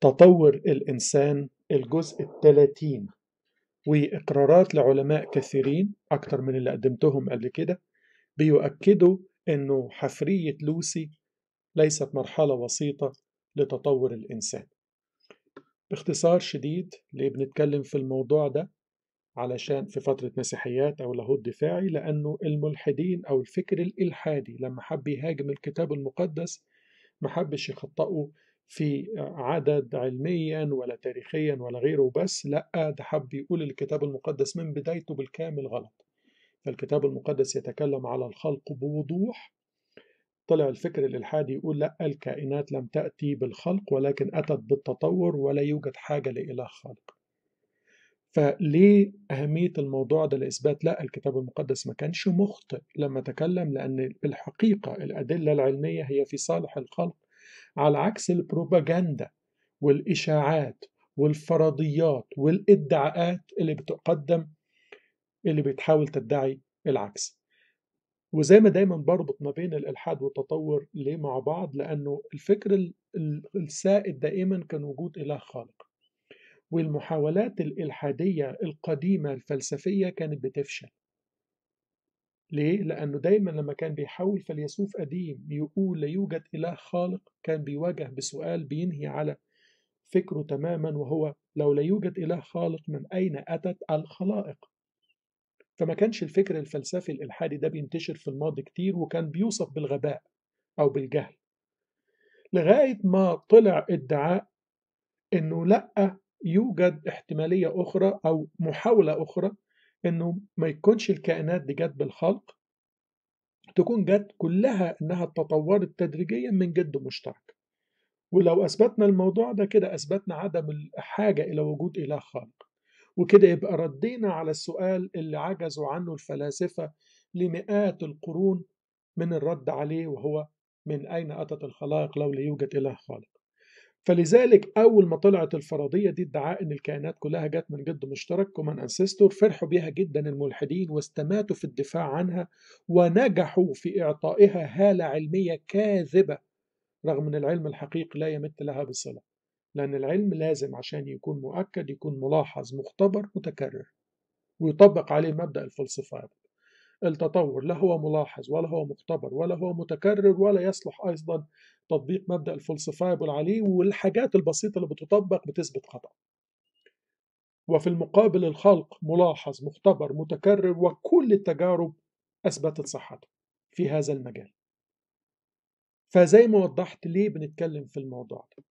تطور الإنسان الجزء الثلاثين وإقرارات لعلماء كثيرين أكتر من اللي قدمتهم قبل كده بيؤكدوا أنه حفرية لوسي ليست مرحلة وسيطة لتطور الإنسان باختصار شديد ليه بنتكلم في الموضوع ده علشان في فترة مسيحيات أو لاهوت دفاعي لأنه الملحدين أو الفكر الإلحادي لما حب يهاجم الكتاب المقدس محبش يخطئه في عدد علميا ولا تاريخيا ولا غيره بس لا ده حب يقول الكتاب المقدس من بدايته بالكامل غلط فالكتاب المقدس يتكلم على الخلق بوضوح طلع الفكر الإلحادي يقول لا الكائنات لم تأتي بالخلق ولكن أتت بالتطور ولا يوجد حاجة لإله خالق فليه أهمية الموضوع ده لإثبات لا الكتاب المقدس ما كانش مخطئ لما تكلم لأن بالحقيقة الأدلة العلمية هي في صالح الخلق على عكس البروباجندا والإشاعات والفرضيات والادعاءات اللي بتقدم اللي بتحاول تدعي العكس وزي ما دايما بربط ما بين الالحاد والتطور ليه مع بعض لانه الفكر السائد دائما كان وجود اله خالق والمحاولات الالحاديه القديمه الفلسفيه كانت بتفشل ليه؟ لأنه دايما لما كان بيحول فيلسوف قديم يقول لا يوجد إله خالق كان بيواجه بسؤال بينهي على فكره تماما وهو لو لا يوجد إله خالق من أين أتت الخلائق؟ فما كانش الفكر الفلسفي الإلحادي ده بينتشر في الماضي كتير وكان بيوصف بالغباء أو بالجهل لغاية ما طلع ادعاء إنه لأ يوجد احتمالية أخرى أو محاولة أخرى انه ما يكونش الكائنات دي جت بالخلق تكون جت كلها انها تطورت تدريجيا من جد مشترك ولو اثبتنا الموضوع ده كده اثبتنا عدم الحاجه الى وجود اله خالق وكده يبقى ردينا على السؤال اللي عجزوا عنه الفلاسفه لمئات القرون من الرد عليه وهو من اين اتت الخلائق لو لا يوجد اله خالق فلذلك اول ما طلعت الفرضيه دي ادعاء ان الكائنات كلها جت من جد مشترك كومان انسيستور فرحوا بيها جدا الملحدين واستماتوا في الدفاع عنها ونجحوا في اعطائها هاله علميه كاذبه رغم ان العلم الحقيقي لا يمت لها بصله لان العلم لازم عشان يكون مؤكد يكون ملاحظ مختبر متكرر ويطبق عليه مبدا الفلسفه التطور لا هو ملاحظ ولا هو مختبر ولا هو متكرر ولا يصلح أيضا تطبيق مبدأ الفلسفايبل عليه والحاجات البسيطة اللي بتطبق بتثبت خطأ وفي المقابل الخلق ملاحظ مختبر متكرر وكل التجارب أثبتت صحته في هذا المجال فزي ما وضحت ليه بنتكلم في الموضوع ده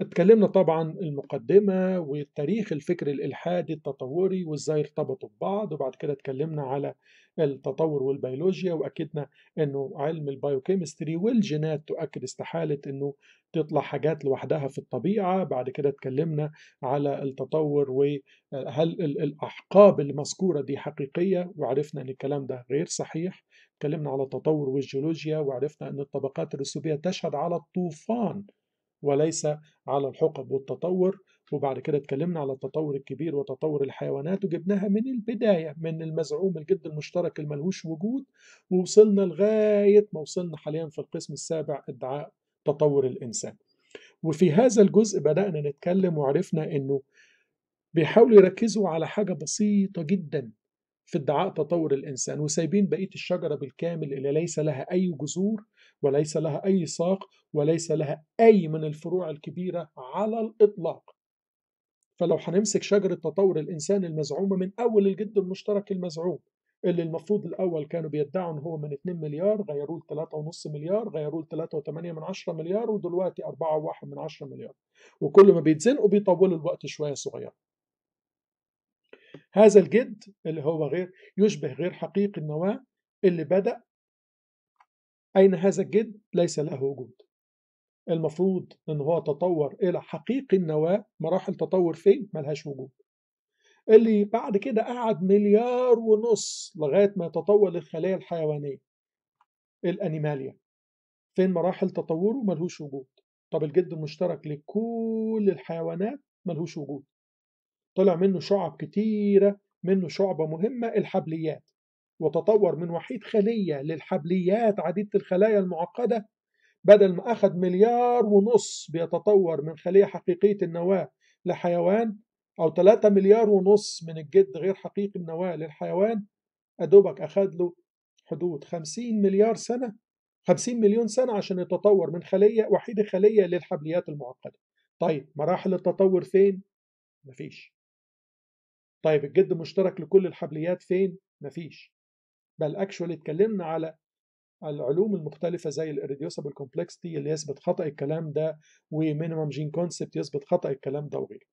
اتكلمنا طبعا المقدمة والتاريخ الفكر الإلحادي التطوري وازاي ارتبطوا ببعض وبعد كده اتكلمنا على التطور والبيولوجيا واكدنا انه علم البايوكيمستري والجينات تؤكد استحاله انه تطلع حاجات لوحدها في الطبيعه بعد كده اتكلمنا على التطور وهل الاحقاب المذكوره دي حقيقيه وعرفنا ان الكلام ده غير صحيح اتكلمنا على التطور والجيولوجيا وعرفنا ان الطبقات الرسوبيه تشهد على الطوفان وليس على الحقب والتطور وبعد كده اتكلمنا على التطور الكبير وتطور الحيوانات وجبناها من البداية من المزعوم الجد المشترك الملهوش وجود ووصلنا لغاية ما وصلنا حاليا في القسم السابع ادعاء تطور الإنسان وفي هذا الجزء بدأنا نتكلم وعرفنا أنه بيحاولوا يركزوا على حاجة بسيطة جدا في ادعاء تطور الإنسان وسايبين بقية الشجرة بالكامل اللي ليس لها أي جذور وليس لها أي ساق وليس لها أي من الفروع الكبيرة على الإطلاق فلو هنمسك شجرة تطور الإنسان المزعومة من أول الجد المشترك المزعوم اللي المفروض الأول كانوا بيدعوا إن هو من 2 مليار غيروه ل 3.5 مليار غيروه ل 3.8 مليار ودلوقتي 4.1 مليار وكل ما بيتزنقوا بيطولوا الوقت شوية صغير هذا الجد اللي هو غير يشبه غير حقيقي النواة اللي بدأ أين هذا الجد ليس له وجود المفروض ان هو تطور الى حقيقي النواه مراحل تطور فين ملهاش وجود اللي بعد كده قعد مليار ونص لغايه ما يتطور للخلايا الحيوانيه الانيماليا فين مراحل تطوره ملهوش وجود طب الجد المشترك لكل الحيوانات ملهوش وجود طلع منه شعب كتيره منه شعبه مهمه الحبليات وتطور من وحيد خليه للحبليات عديده الخلايا المعقده بدل ما أخذ مليار ونص بيتطور من خلية حقيقية النواة لحيوان أو 3 مليار ونص من الجد غير حقيقي النواة للحيوان أدوبك أخذ له حدود 50 مليار سنة 50 مليون سنة عشان يتطور من خلية وحيدة خلية للحبليات المعقدة طيب مراحل التطور فين؟ مفيش طيب الجد مشترك لكل الحبليات فين؟ مفيش بل اكشوال اتكلمنا على العلوم المختلفة زي الريديوسبل كومبلكسيتي اللي يثبت خطأ الكلام ده ومينيمم جين كونسبت يثبت خطأ الكلام ده وغيره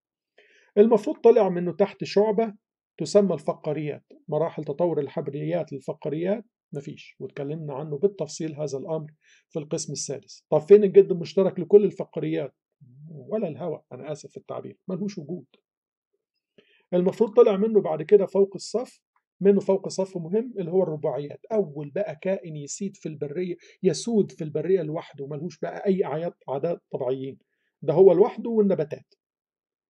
المفروض طلع منه تحت شعبة تسمى الفقاريات مراحل تطور الحبريات للفقاريات مفيش واتكلمنا عنه بالتفصيل هذا الأمر في القسم السادس طب فين الجد المشترك لكل الفقاريات ولا الهوى أنا آسف في التعبير ملهوش وجود المفروض طلع منه بعد كده فوق الصف منه فوق صف مهم اللي هو الرباعيات اول بقى كائن يسيد في البريه يسود في البريه لوحده ملهوش بقى اي اعياد اعداد طبيعيين ده هو لوحده والنباتات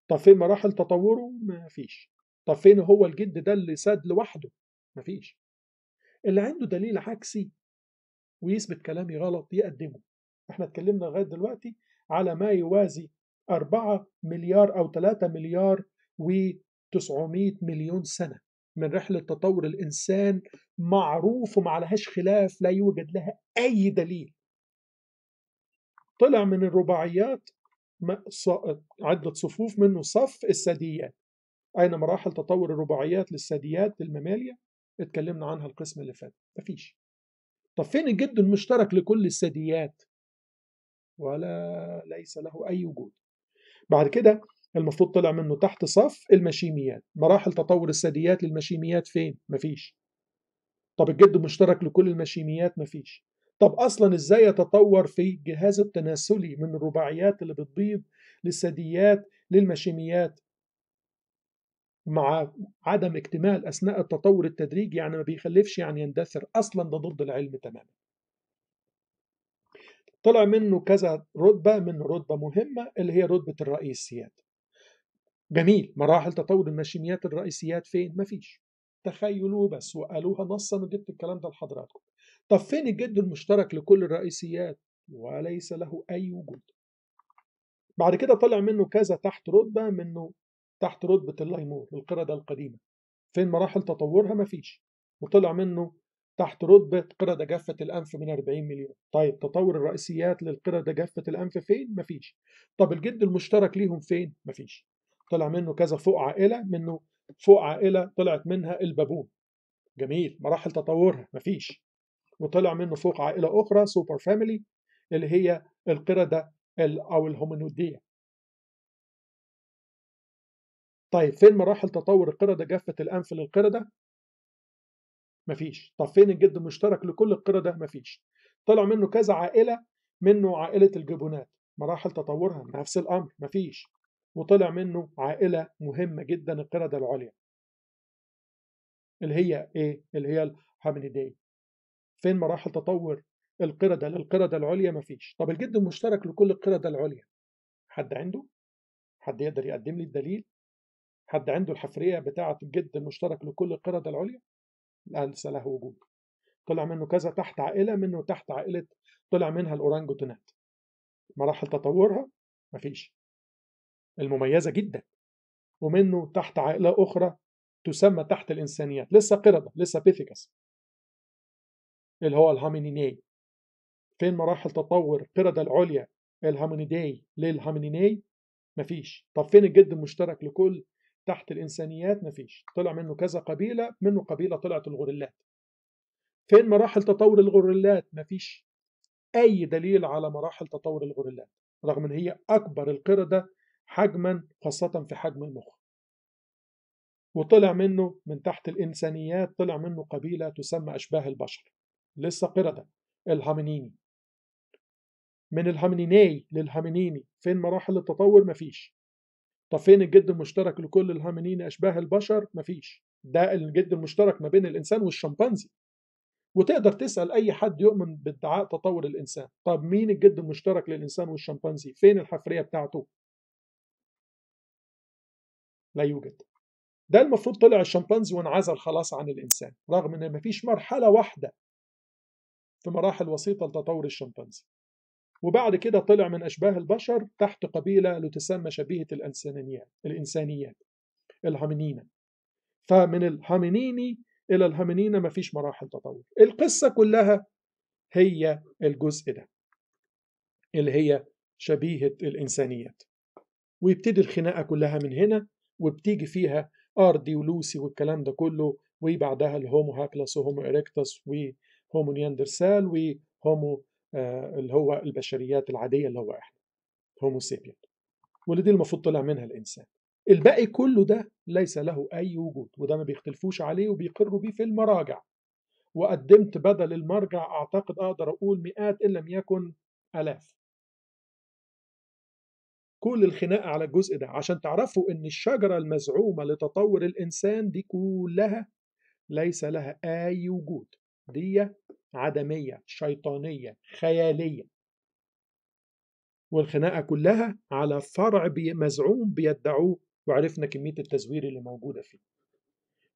طب فين مراحل تطوره ما فيش طب فين هو الجد ده اللي ساد لوحده ما فيش اللي عنده دليل عكسي ويثبت كلامي غلط يقدمه احنا اتكلمنا لغايه دلوقتي على ما يوازي 4 مليار او 3 مليار و 900 مليون سنه من رحلة تطور الإنسان معروف وما عليهاش خلاف لا يوجد لها أي دليل طلع من الرباعيات عدة صفوف منه صف الثدييات أين مراحل تطور الرباعيات للثدييات للمماليا اتكلمنا عنها القسم اللي فات مفيش طب فين الجد المشترك لكل الثدييات ولا ليس له أي وجود بعد كده المفروض طلع منه تحت صف المشيميات مراحل تطور الثدييات للمشيميات فين مفيش طب الجد مشترك لكل المشيميات مفيش طب اصلا ازاي يتطور في الجهاز التناسلي من الرباعيات اللي بتبيض للثدييات للمشيميات مع عدم اكتمال اثناء التطور التدريجي يعني ما بيخلفش يعني يندثر اصلا ده ضد العلم تماما طلع منه كذا رتبه من رتبه مهمه اللي هي رتبه الرئيسيات جميل مراحل تطور المشيميات الرئيسيات فين مفيش تخيلوا بس وقالوها نصا وجبت الكلام ده لحضراتكم طب فين الجد المشترك لكل الرئيسيات وليس له اي وجود بعد كده طلع منه كذا تحت رتبه منه تحت رتبه اللايمور القرده القديمه فين مراحل تطورها مفيش وطلع منه تحت رتبة قردة جافة الأنف من 40 مليون طيب تطور الرئيسيات للقردة جافة الأنف فين؟ مفيش طب الجد المشترك ليهم فين؟ مفيش طلع منه كذا فوق عائلة منه فوق عائلة طلعت منها البابون جميل مراحل تطورها مفيش وطلع منه فوق عائلة أخرى سوبر فاميلي اللي هي القردة أو الهومينودية طيب فين مراحل تطور القردة جافة الأنف للقردة؟ مفيش طب فين الجد المشترك لكل القردة؟ مفيش طلع منه كذا عائلة منه عائلة الجبونات مراحل تطورها نفس الأمر مفيش وطلع منه عائلة مهمة جدا القردة العليا اللي هي ايه؟ اللي هي الهامينيداي فين مراحل تطور القردة للقردة العليا مفيش طب الجد المشترك لكل القردة العليا حد عنده؟ حد يقدر يقدم لي الدليل؟ حد عنده الحفرية بتاعة الجد المشترك لكل القردة العليا؟ ليس له وجود طلع منه كذا تحت عائلة منه تحت عائلة طلع منها الأورانجوتونات مراحل تطورها مفيش المميزة جدا ومنه تحت عائلة أخرى تسمى تحت الإنسانيات لسه قردة لسه بيثيكس اللي هو الهامينيني فين مراحل تطور قردة العليا الهامينيداي للهامينيني مفيش طب فين الجد المشترك لكل تحت الإنسانيات مفيش طلع منه كذا قبيلة منه قبيلة طلعت الغوريلات فين مراحل تطور الغوريلات مفيش أي دليل على مراحل تطور الغوريلات رغم إن هي أكبر القردة حجما خاصة في حجم المخ وطلع منه من تحت الإنسانيات طلع منه قبيلة تسمى أشباه البشر لسه قردة الهامنيني من الهامنيني للهامنيني فين مراحل التطور مفيش طب فين الجد المشترك لكل الهامنيني أشباه البشر مفيش ده الجد المشترك ما بين الإنسان والشمبانزي وتقدر تسأل أي حد يؤمن بادعاء تطور الإنسان طب مين الجد المشترك للإنسان والشمبانزي فين الحفرية بتاعته لا يوجد ده المفروض طلع الشمبانزي وانعزل خلاص عن الإنسان رغم إن ما فيش مرحلة واحدة في مراحل وسيطة لتطور الشمبانزي وبعد كده طلع من أشباه البشر تحت قبيلة لتسمى شبيهة الإنسانيات الإنسانيات الهامينينا فمن الهامينيني إلى الهامينينا ما فيش مراحل تطور القصة كلها هي الجزء ده اللي هي شبيهة الإنسانيات ويبتدي الخناقة كلها من هنا وبتيجي فيها دي ولوسي والكلام ده كله وبعدها الهومو هابلس وهومو إريكتس وهومو نياندرسال وهومو آه، اللي هو البشريات العادية اللي هو احنا هومو سيبيان واللي دي المفروض طلع منها الإنسان الباقي كله ده ليس له أي وجود وده ما بيختلفوش عليه وبيقروا بيه في المراجع وقدمت بدل المرجع أعتقد أقدر أقول مئات إن لم يكن آلاف كل الخناقة على الجزء ده عشان تعرفوا إن الشجرة المزعومة لتطور الإنسان دي كلها ليس لها أي وجود دي عدمية شيطانية خيالية والخناقة كلها على فرع بي مزعوم بيدعوه وعرفنا كمية التزوير اللي موجودة فيه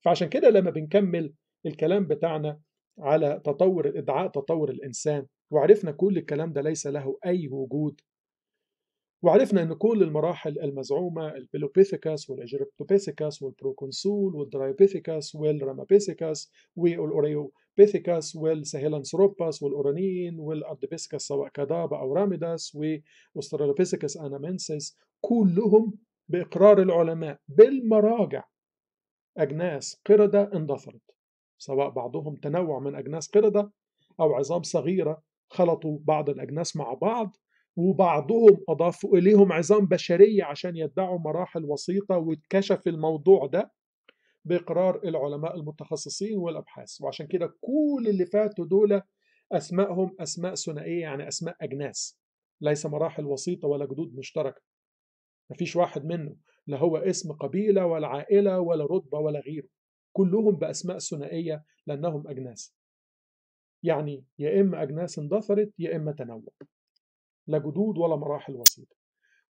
فعشان كده لما بنكمل الكلام بتاعنا على تطور ادعاء تطور الانسان وعرفنا كل الكلام ده ليس له اي وجود وعرفنا أن كل المراحل المزعومة البيلوبيثيكاس والأجيروبيثيكاس والبروكونسول والدرايوبيثيكاس والرامابيثيكاس والأوريوبيثيكاس والسهيلانثروباس والأورانيين والأردبيثيكاس سواء كدابا أو راميداس وأسترالوبيثيكاس أنامنسيس كلهم بإقرار العلماء بالمراجع أجناس قردة اندثرت سواء بعضهم تنوع من أجناس قردة أو عظام صغيرة خلطوا بعض الأجناس مع بعض وبعضهم أضافوا إليهم عظام بشرية عشان يدعوا مراحل وسيطة واتكشف الموضوع ده بإقرار العلماء المتخصصين والأبحاث وعشان كده كل اللي فاتوا دول أسمائهم أسماء ثنائية يعني أسماء أجناس ليس مراحل وسيطة ولا جدود مشتركة مفيش واحد منه لا هو اسم قبيلة ولا عائلة ولا رتبة ولا غيره كلهم بأسماء ثنائية لأنهم أجناس يعني يا إما أجناس اندثرت يا إما تنوع لا جدود ولا مراحل وسيطة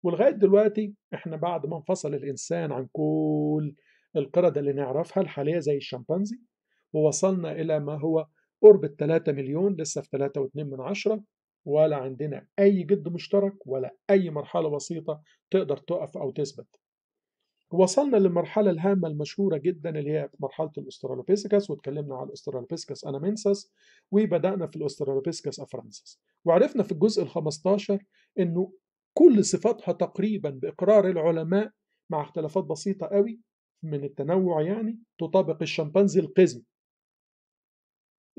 ولغاية دلوقتي احنا بعد ما انفصل الإنسان عن كل القردة اللي نعرفها الحالية زي الشمبانزي ووصلنا إلى ما هو قرب ال 3 مليون لسه في 3.2 من عشرة ولا عندنا أي جد مشترك ولا أي مرحلة وسيطة تقدر تقف أو تثبت وصلنا للمرحله الهامه المشهوره جدا اللي هي مرحله الاسترالوبيسكس واتكلمنا على الاسترالوبيسكس انامنسس وبدانا في الاسترالوبيسكس افرانسس وعرفنا في الجزء ال 15 انه كل صفاتها تقريبا باقرار العلماء مع اختلافات بسيطه قوي من التنوع يعني تطابق الشمبانزي القزم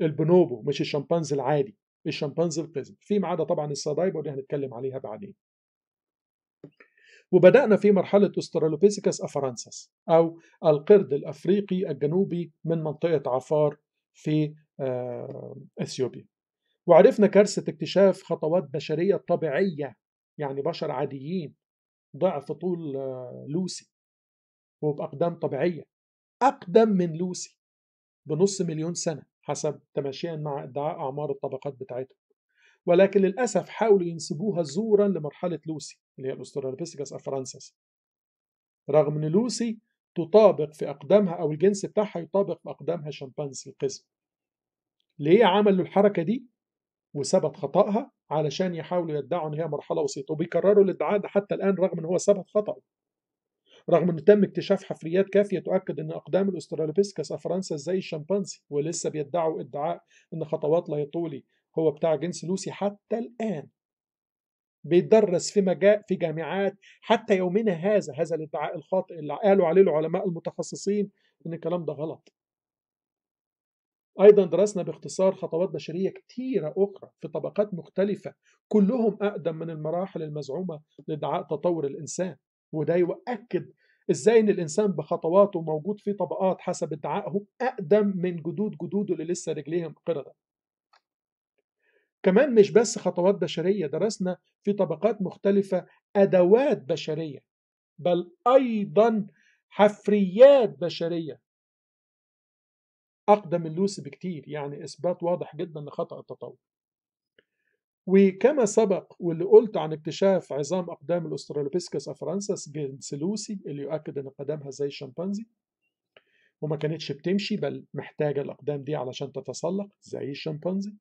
البونوبو مش الشمبانزي العادي الشمبانزي القزم فيما عدا طبعا السدايبر اللي هنتكلم عليها بعدين وبدأنا في مرحلة أسترالوبيثيكس أفرانسس أو القرد الأفريقي الجنوبي من منطقة عفار في آه، أثيوبيا وعرفنا كارثة اكتشاف خطوات بشرية طبيعية يعني بشر عاديين ضعف طول آه، لوسي وبأقدام طبيعية أقدم من لوسي بنص مليون سنة حسب تماشيا مع ادعاء أعمار الطبقات بتاعتهم ولكن للأسف حاولوا ينسبوها زورا لمرحلة لوسي اللي هي الأسترالوبيثيكس أفرانسس رغم أن لوسي تطابق في أقدامها أو الجنس بتاعها يطابق في أقدامها شمبانزي القزم ليه عملوا الحركة دي وثبت خطأها علشان يحاولوا يدعوا ان هي مرحله وسيطه وبيكرروا الادعاء ده حتى الان رغم ان هو ثبت خطأه رغم ان تم اكتشاف حفريات كافيه تؤكد ان اقدام الاسترالوبيسكس افرانسس زي الشمبانزي ولسه بيدعوا ادعاء ان خطوات لايطولي هو بتاع جنس لوسي حتى الآن بيدرس في مجاء في جامعات حتى يومنا هذا هذا الادعاء الخاطئ اللي قالوا عليه العلماء المتخصصين ان الكلام ده غلط ايضا درسنا باختصار خطوات بشريه كتيره اخرى في طبقات مختلفه كلهم اقدم من المراحل المزعومه لادعاء تطور الانسان وده يؤكد ازاي ان الانسان بخطواته موجود في طبقات حسب ادعائهم اقدم من جدود جدوده اللي لسه رجليهم قرده كمان مش بس خطوات بشرية درسنا في طبقات مختلفة أدوات بشرية بل أيضا حفريات بشرية أقدم من لوسي بكتير يعني إثبات واضح جدا لخطأ التطور وكما سبق واللي قلت عن اكتشاف عظام أقدام الأسترالوبيسكس أفرانسس جنس لوسي اللي يؤكد أن قدمها زي الشمبانزي وما كانتش بتمشي بل محتاجة الأقدام دي علشان تتسلق زي الشمبانزي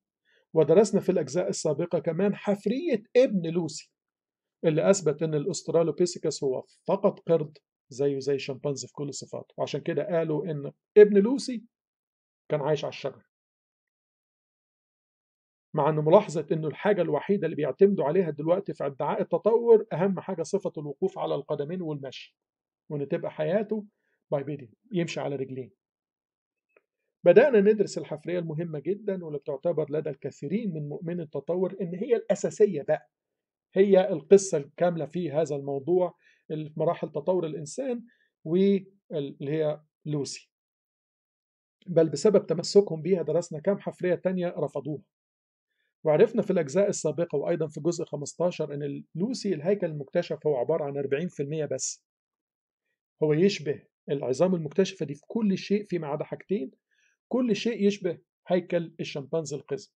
ودرسنا في الأجزاء السابقة كمان حفرية ابن لوسي اللي أثبت أن الأسترالوبيثيكس هو فقط قرد زيه زي الشمبانزي في كل صفاته وعشان كده قالوا أن ابن لوسي كان عايش على الشجر مع أن ملاحظة أنه الحاجة الوحيدة اللي بيعتمدوا عليها دلوقتي في ادعاء التطور أهم حاجة صفة الوقوف على القدمين والمشي وأن تبقى حياته بايبيدي يمشي على رجلين بدأنا ندرس الحفرية المهمة جدا واللي بتعتبر لدى الكثيرين من مؤمني التطور إن هي الأساسية بقى هي القصة الكاملة في هذا الموضوع مراحل تطور الإنسان واللي هي لوسي بل بسبب تمسكهم بيها درسنا كام حفرية تانية رفضوها وعرفنا في الأجزاء السابقة وأيضا في جزء 15 أن لوسي الهيكل المكتشف هو عبارة عن 40% بس هو يشبه العظام المكتشفة دي في كل شيء فيما عدا حاجتين كل شيء يشبه هيكل الشمبانزي القزم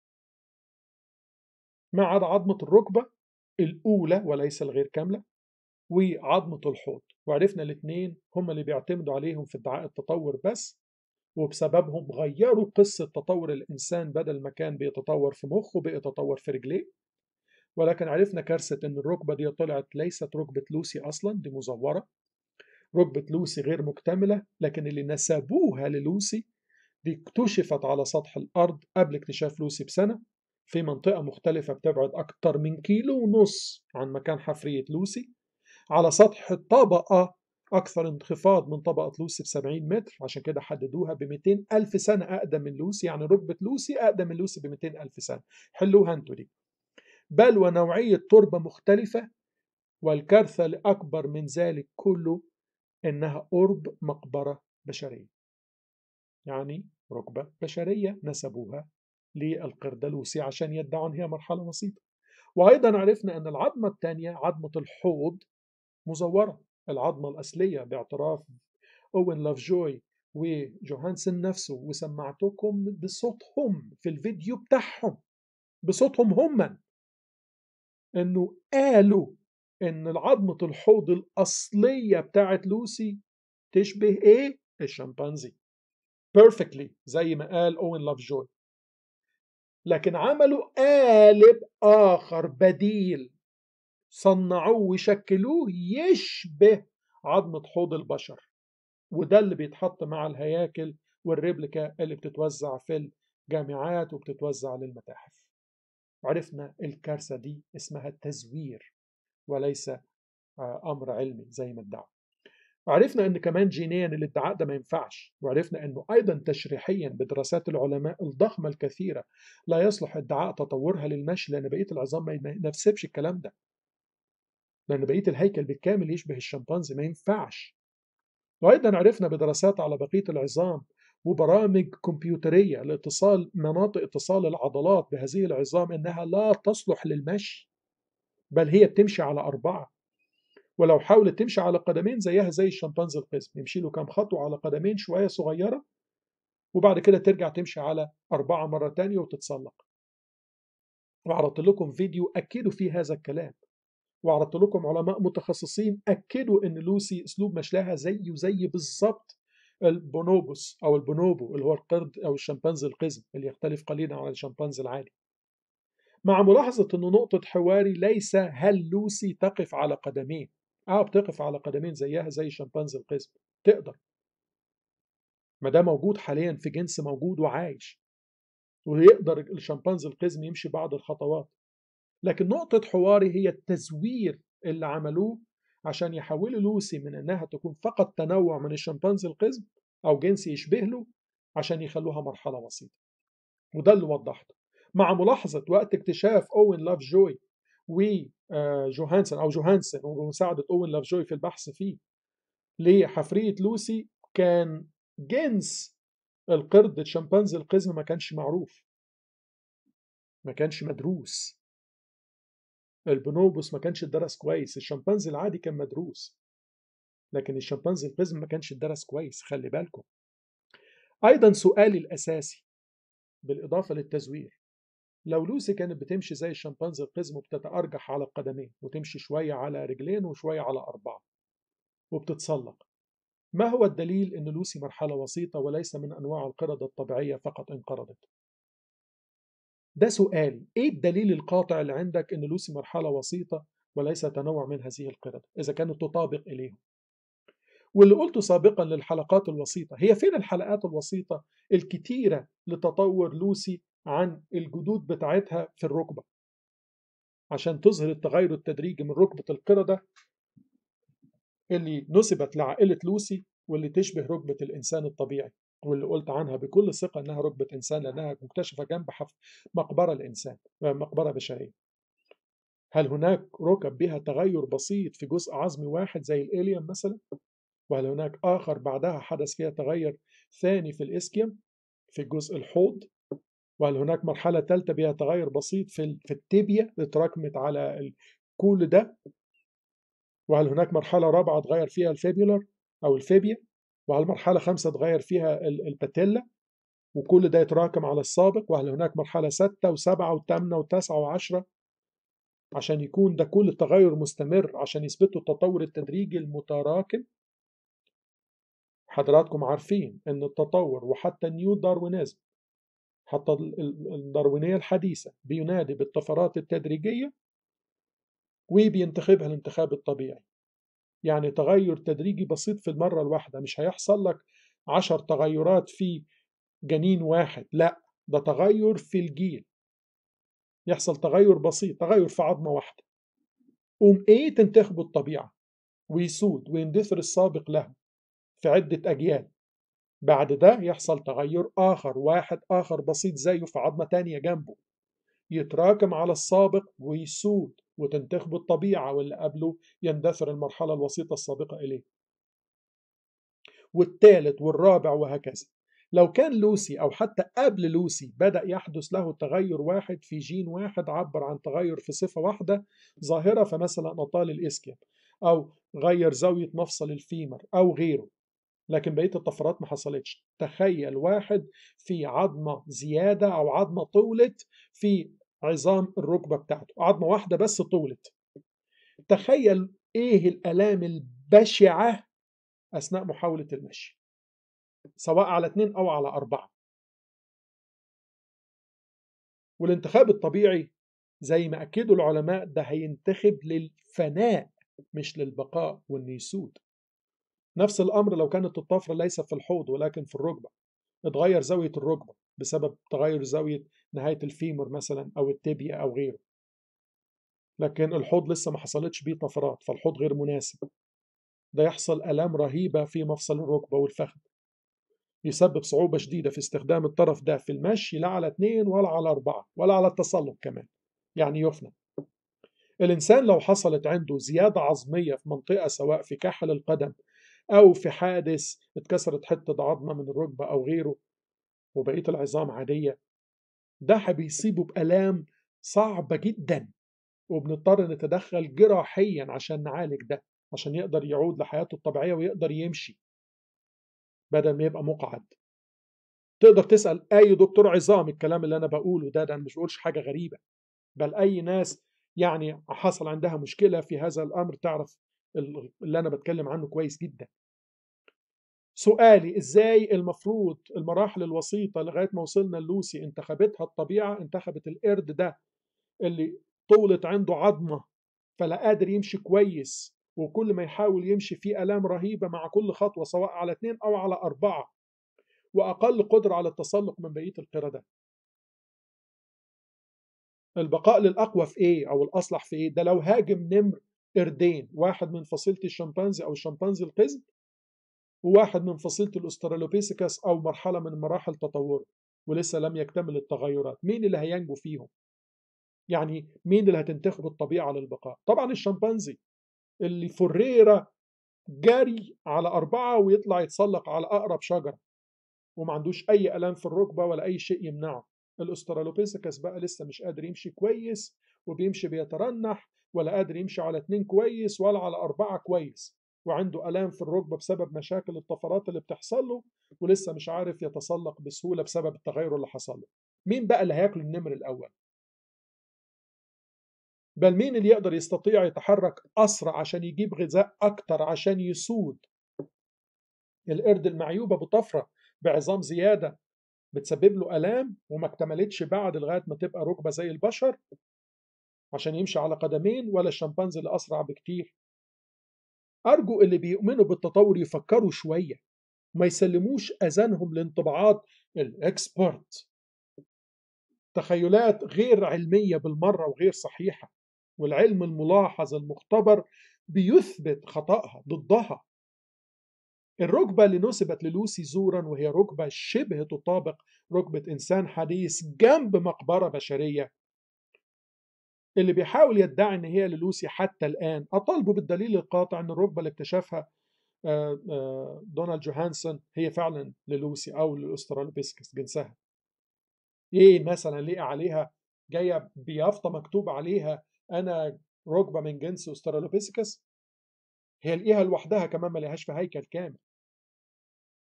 ما عدا عظمة الركبة الأولى وليس الغير كاملة وعظمة الحوض وعرفنا الاثنين هما اللي بيعتمدوا عليهم في ادعاء التطور بس وبسببهم غيروا قصة تطور الإنسان بدل ما كان بيتطور في مخه بيتطور في رجليه ولكن عرفنا كارثة إن الركبة دي طلعت ليست ركبة لوسي أصلا دي مزورة ركبة لوسي غير مكتملة لكن اللي نسبوها للوسي دي اكتشفت على سطح الأرض قبل اكتشاف لوسي بسنة في منطقة مختلفة بتبعد أكتر من كيلو ونص عن مكان حفرية لوسي على سطح طبقة أكثر انخفاض من طبقة لوسي ب 70 متر عشان كده حددوها ب 200 ألف سنة أقدم من لوسي يعني ركبة لوسي أقدم من لوسي ب 200 ألف سنة حلوها انتوا دي بل ونوعية تربة مختلفة والكارثة الأكبر من ذلك كله إنها قرب مقبرة بشرية يعني ركبة بشرية نسبوها للقردلوس عشان يدعوا هي مرحلة وسيطة وأيضا عرفنا أن العظمة الثانية عظمة الحوض مزورة العظمة الأصلية باعتراف أوين لافجوي وجوهانسن نفسه وسمعتكم بصوتهم في الفيديو بتاعهم بصوتهم هما انه قالوا ان عظمة الحوض الأصلية بتاعت لوسي تشبه ايه؟ الشمبانزي بيرفكتلي زي ما قال اوين لاف جوي لكن عملوا قالب آخر بديل صنعوه وشكلوه يشبه عظمة حوض البشر وده اللي بيتحط مع الهياكل والريبليكا اللي بتتوزع في الجامعات وبتتوزع للمتاحف عرفنا الكارثة دي اسمها التزوير وليس آه، أمر علمي زي ما ادعوا عرفنا ان كمان جينيا الادعاء ده ما ينفعش وعرفنا انه ايضا تشريحيا بدراسات العلماء الضخمه الكثيره لا يصلح ادعاء تطورها للمشي لان بقيه العظام ما ينسبش الكلام ده لان بقيه الهيكل بالكامل يشبه الشمبانزي ما ينفعش وايضا عرفنا بدراسات على بقيه العظام وبرامج كمبيوتريه لاتصال مناطق اتصال العضلات بهذه العظام انها لا تصلح للمشي بل هي بتمشي على اربعه ولو حاولت تمشي على قدمين زيها زي الشمبانزي القزم يمشي له كام خطوه على قدمين شويه صغيره وبعد كده ترجع تمشي على أربعة مرة تانية وتتسلق وعرضت لكم فيديو أكدوا فيه هذا الكلام وعرضت لكم علماء متخصصين أكدوا أن لوسي أسلوب مشلاها زيه زي بالظبط البونوبوس أو البونوبو اللي هو القرد أو الشمبانزي القزم اللي يختلف قليلا عن الشمبانزي العادي مع ملاحظة أن نقطة حواري ليس هل لوسي تقف على قدمين اه بتقف على قدمين زيها زي الشمبانزي القزم تقدر ما ده موجود حاليا في جنس موجود وعايش ويقدر الشمبانزي القزم يمشي بعض الخطوات لكن نقطة حواري هي التزوير اللي عملوه عشان يحولوا لوسي من انها تكون فقط تنوع من الشمبانزي القزم او جنس يشبه له عشان يخلوها مرحلة بسيطة وده اللي وضحته مع ملاحظة وقت اكتشاف اوين لاف جوي آه، جوهانسن او جوهانسن ومساعده اوين لافجوي في البحث فيه لحفريه لوسي كان جنس القرد الشمبانزي القزم ما كانش معروف ما كانش مدروس البنوبوس ما كانش اتدرس كويس الشمبانزي العادي كان مدروس لكن الشمبانزي القزم ما كانش اتدرس كويس خلي بالكم ايضا سؤالي الاساسي بالاضافه للتزوير لو لوسي كانت بتمشي زي الشمبانزي القزم وبتتأرجح على القدمين وتمشي شوية على رجلين وشوية على أربعة وبتتسلق ما هو الدليل أن لوسي مرحلة وسيطة وليس من أنواع القردة الطبيعية فقط انقرضت؟ ده سؤال إيه الدليل القاطع اللي عندك أن لوسي مرحلة وسيطة وليس تنوع من هذه القردة إذا كانت تطابق إليهم واللي قلته سابقا للحلقات الوسيطة هي فين الحلقات الوسيطة الكتيرة لتطور لوسي عن الجدود بتاعتها في الركبة عشان تظهر التغير التدريجي من ركبة القردة اللي نسبت لعائلة لوسي واللي تشبه ركبة الإنسان الطبيعي واللي قلت عنها بكل ثقة إنها ركبة إنسان لأنها مكتشفة جنب حف مقبرة الإنسان آه، مقبرة بشرية هل هناك ركب بها تغير بسيط في جزء عظمي واحد زي الإليوم مثلا؟ وهل هناك آخر بعدها حدث فيها تغير ثاني في الإسكيم في الجزء الحوض وهل هناك مرحلة ثالثة بها تغير بسيط في في اللي تراكمت على كل ده وهل هناك مرحلة رابعة تغير فيها الفيبيولر أو الفيبيا وهل مرحلة خمسة تغير فيها الباتيلا وكل ده يتراكم على السابق وهل هناك مرحلة ستة وسبعة وثامنة وتسعة وعشرة عشان يكون ده كل التغير مستمر عشان يثبتوا التطور التدريجي المتراكم حضراتكم عارفين ان التطور وحتى نيو داروينيزم حتى الداروينية الحديثة بينادي بالطفرات التدريجية وبينتخبها الانتخاب الطبيعي يعني تغير تدريجي بسيط في المرة الواحدة مش هيحصل لك عشر تغيرات في جنين واحد لا ده تغير في الجيل يحصل تغير بسيط تغير في عظمة واحدة قوم ايه تنتخبه الطبيعة ويسود ويندثر السابق له في عدة أجيال بعد ده يحصل تغير آخر واحد آخر بسيط زيه في عظمة تانية جنبه يتراكم على السابق ويسود وتنتخب الطبيعة واللي قبله يندثر المرحلة الوسيطة السابقة إليه والتالت والرابع وهكذا لو كان لوسي أو حتى قبل لوسي بدأ يحدث له تغير واحد في جين واحد عبر عن تغير في صفة واحدة ظاهرة فمثلا أطال الإسكيم أو غير زاوية مفصل الفيمر أو غيره لكن بقيه الطفرات ما حصلتش تخيل واحد في عظمه زياده او عظمه طولت في عظام الركبه بتاعته عظمه واحده بس طولت تخيل ايه الالام البشعه اثناء محاوله المشي سواء على اثنين او على اربعه والانتخاب الطبيعي زي ما اكدوا العلماء ده هينتخب للفناء مش للبقاء والنيسود نفس الأمر لو كانت الطفرة ليست في الحوض ولكن في الركبة اتغير زاوية الركبة بسبب تغير زاوية نهاية الفيمور مثلا أو التبية أو غيره لكن الحوض لسه ما حصلتش بيه طفرات فالحوض غير مناسب ده يحصل آلام رهيبة في مفصل الركبة والفخذ يسبب صعوبة شديدة في استخدام الطرف ده في المشي لا على اثنين ولا على أربعة ولا على التسلق كمان يعني يفنى الإنسان لو حصلت عنده زيادة عظمية في منطقة سواء في كاحل القدم أو في حادث اتكسرت حتة عظمة من الركبة أو غيره وبقية العظام عادية ده بيصيبه بألام صعبة جدا وبنضطر نتدخل جراحيا عشان نعالج ده عشان يقدر يعود لحياته الطبيعية ويقدر يمشي بدل ما يبقى مقعد تقدر تسأل أي دكتور عظام الكلام اللي أنا بقوله ده ده أنا مش بقولش حاجة غريبة بل أي ناس يعني حصل عندها مشكلة في هذا الأمر تعرف اللي أنا بتكلم عنه كويس جدا سؤالي ازاي المفروض المراحل الوسيطة لغاية ما وصلنا لوسي انتخبتها الطبيعة انتخبت القرد ده اللي طولت عنده عظمة فلا قادر يمشي كويس وكل ما يحاول يمشي فيه آلام رهيبة مع كل خطوة سواء على اتنين أو على أربعة وأقل قدرة على التسلق من بقية القردة البقاء للأقوى في إيه أو الأصلح في إيه ده لو هاجم نمر قردين واحد من فصيلة الشمبانزي أو الشمبانزي القزم وواحد من فصيلة الأسترالوبيثيكس أو مرحلة من مراحل تطوره ولسه لم يكتمل التغيرات مين اللي هينجو فيهم يعني مين اللي هتنتخب الطبيعة للبقاء طبعا الشمبانزي اللي فريرة جاري على أربعة ويطلع يتسلق على أقرب شجرة وما عندوش أي ألام في الركبة ولا أي شيء يمنعه الأسترالوبيثيكس بقى لسه مش قادر يمشي كويس وبيمشي بيترنح ولا قادر يمشي على اتنين كويس ولا على أربعة كويس وعنده الام في الركبه بسبب مشاكل الطفرات اللي بتحصل له ولسه مش عارف يتسلق بسهوله بسبب التغير اللي حصل له مين بقى اللي هياكل النمر الاول بل مين اللي يقدر يستطيع يتحرك اسرع عشان يجيب غذاء اكتر عشان يسود القرد المعيوبه بطفره بعظام زياده بتسبب له الام وما اكتملتش بعد لغايه ما تبقى ركبه زي البشر عشان يمشي على قدمين ولا الشمبانزي اللي اسرع بكتير أرجو اللي بيؤمنوا بالتطور يفكروا شوية ما يسلموش أذانهم لانطباعات الإكسبرت تخيلات غير علمية بالمرة وغير صحيحة والعلم الملاحظ المختبر بيثبت خطأها ضدها الركبة اللي نسبت للوسي زورا وهي ركبة شبه تطابق ركبة إنسان حديث جنب مقبرة بشرية اللي بيحاول يدعي ان هي للوسي حتى الان اطالبه بالدليل القاطع ان الركبه اللي اكتشفها آه، آه، دونالد جوهانسون هي فعلا للوسي او للاسترالوبيسكس جنسها ايه مثلا لقى عليها جايه بيافطه مكتوب عليها انا ركبه من جنس استرالوبيسكس هي لقيها لوحدها كمان ما لقاهاش في هيكل كامل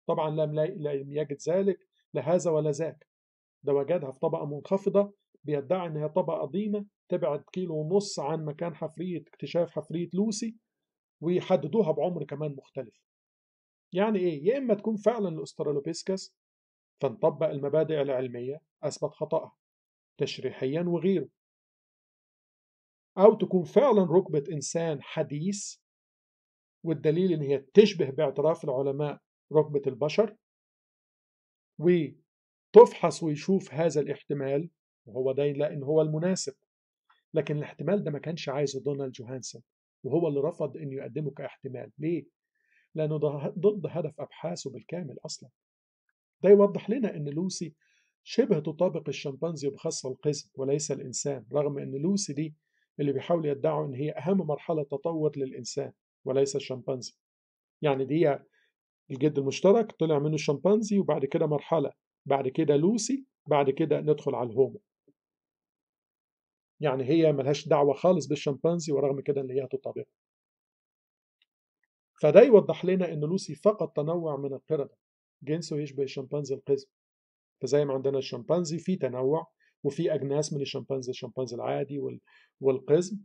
طبعا لم لم يجد ذلك لا هذا ولا ذاك ده وجدها في طبقه منخفضه بيدعي ان هي طبقه قديمه تبعد كيلو ونص عن مكان حفرية اكتشاف حفرية لوسي ويحددوها بعمر كمان مختلف يعني ايه يا اما تكون فعلا الاسترالوبيسكس فنطبق المبادئ العلمية أثبت خطأها تشريحيا وغيره أو تكون فعلا ركبة إنسان حديث والدليل إن هي تشبه باعتراف العلماء ركبة البشر وتفحص ويشوف هذا الاحتمال وهو ده لأن هو المناسب لكن الاحتمال ده ما كانش عايزه دونالد جوهانسون وهو اللي رفض انه يقدمه كاحتمال ليه؟ لانه ده ضد هدف ابحاثه بالكامل اصلا ده يوضح لنا ان لوسي شبه تطابق الشمبانزي بخص القزم وليس الانسان رغم ان لوسي دي اللي بيحاولوا يدعوا ان هي اهم مرحله تطور للانسان وليس الشمبانزي يعني دي الجد المشترك طلع منه الشمبانزي وبعد كده مرحله بعد كده لوسي بعد كده ندخل على الهومو يعني هي ملهاش دعوة خالص بالشمبانزي ورغم كده اللي هي هتطابقه فده يوضح لنا ان لوسي فقط تنوع من القردة جنسه يشبه الشمبانزي القزم فزي ما عندنا الشمبانزي في تنوع وفي اجناس من الشمبانزي الشمبانزي العادي والقزم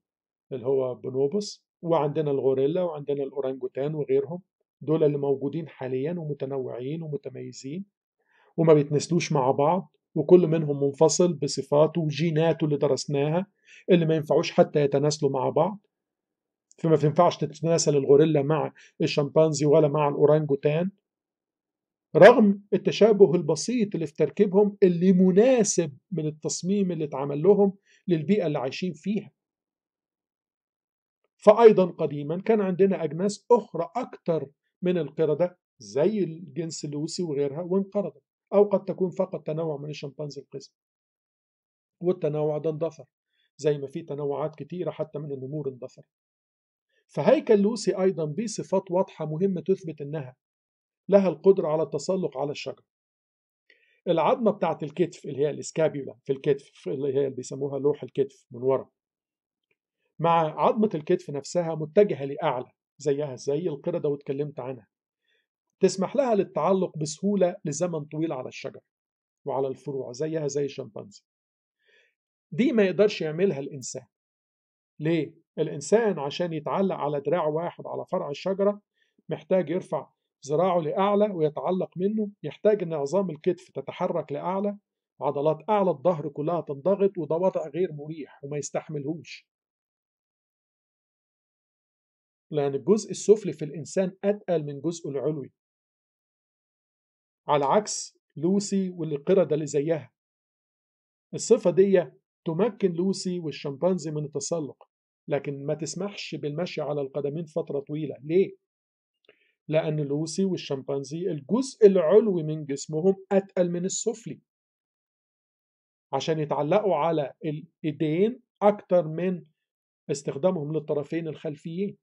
اللي هو بونوبوس وعندنا الغوريلا وعندنا الاورانجوتان وغيرهم دول اللي موجودين حاليا ومتنوعين ومتميزين وما بيتنسلوش مع بعض وكل منهم منفصل بصفاته وجيناته اللي درسناها اللي ما ينفعوش حتى يتناسلوا مع بعض فما ينفعش تتناسل الغوريلا مع الشمبانزي ولا مع الاورانجوتان رغم التشابه البسيط اللي في تركيبهم اللي مناسب من التصميم اللي اتعمل لهم للبيئة اللي عايشين فيها فأيضا قديما كان عندنا أجناس أخرى أكتر من القردة زي الجنس اللوسي وغيرها وانقرضت أو قد تكون فقط تنوع من الشمبانزي القزم والتنوع ده اندثر زي ما في تنوعات كتيرة حتى من النمور اندثر فهيكل لوسي أيضا به صفات واضحة مهمة تثبت إنها لها القدرة على التسلق على الشجر العظمة بتاعة الكتف اللي هي الاسكابيولا في الكتف اللي هي اللي بيسموها لوح الكتف من ورا مع عظمة الكتف نفسها متجهة لأعلى زيها زي القردة واتكلمت عنها تسمح لها للتعلق بسهولة لزمن طويل على الشجر وعلى الفروع زيها زي الشمبانزي دي ما يقدرش يعملها الإنسان ليه؟ الإنسان عشان يتعلق على دراع واحد على فرع الشجرة محتاج يرفع ذراعه لأعلى ويتعلق منه يحتاج أن عظام الكتف تتحرك لأعلى عضلات أعلى الظهر كلها تنضغط وده وضع غير مريح وما يستحملهوش لأن الجزء السفلي في الإنسان أتقل من جزء العلوي على عكس لوسي والقردة اللي زيها الصفة دي تمكن لوسي والشمبانزي من التسلق لكن ما تسمحش بالمشي على القدمين فترة طويلة ليه؟ لأن لوسي والشمبانزي الجزء العلوي من جسمهم أتقل من السفلي عشان يتعلقوا على الإيدين أكتر من استخدامهم للطرفين الخلفيين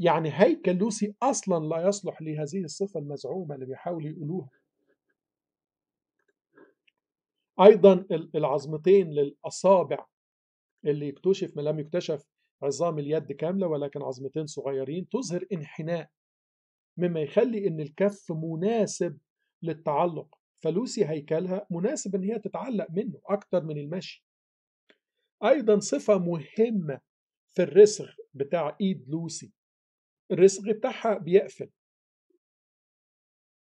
يعني هيكل لوسي أصلا لا يصلح لهذه الصفة المزعومة اللي بيحاولوا يقولوها أيضا العظمتين للأصابع اللي اكتشف ما لم يكتشف عظام اليد كاملة ولكن عظمتين صغيرين تظهر انحناء مما يخلي ان الكف مناسب للتعلق فلوسي هيكلها مناسب ان هي تتعلق منه اكتر من المشي ايضا صفة مهمة في الرسغ بتاع ايد لوسي الرزق بتاعها بيقفل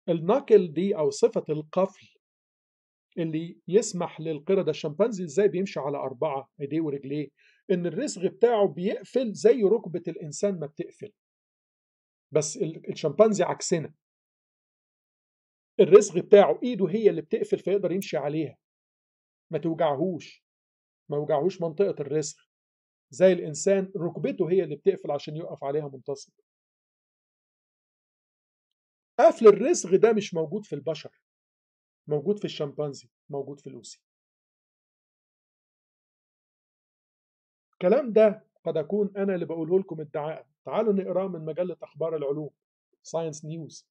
النقل دي أو صفة القفل اللي يسمح للقردة الشمبانزي ازاي بيمشي على أربعة ايديه ورجليه إن الرزق بتاعه بيقفل زي ركبة الإنسان ما بتقفل بس الشمبانزي عكسنا الرزق بتاعه ايده هي اللي بتقفل فيقدر يمشي عليها ما توجعهوش ما وجعهوش منطقة الرزق زي الإنسان ركبته هي اللي بتقفل عشان يقف عليها منتصب قفل الرزق ده مش موجود في البشر موجود في الشمبانزي موجود في الأوسي الكلام ده قد أكون أنا اللي بقوله لكم ادعاء تعالوا نقراه من مجلة أخبار العلوم ساينس نيوز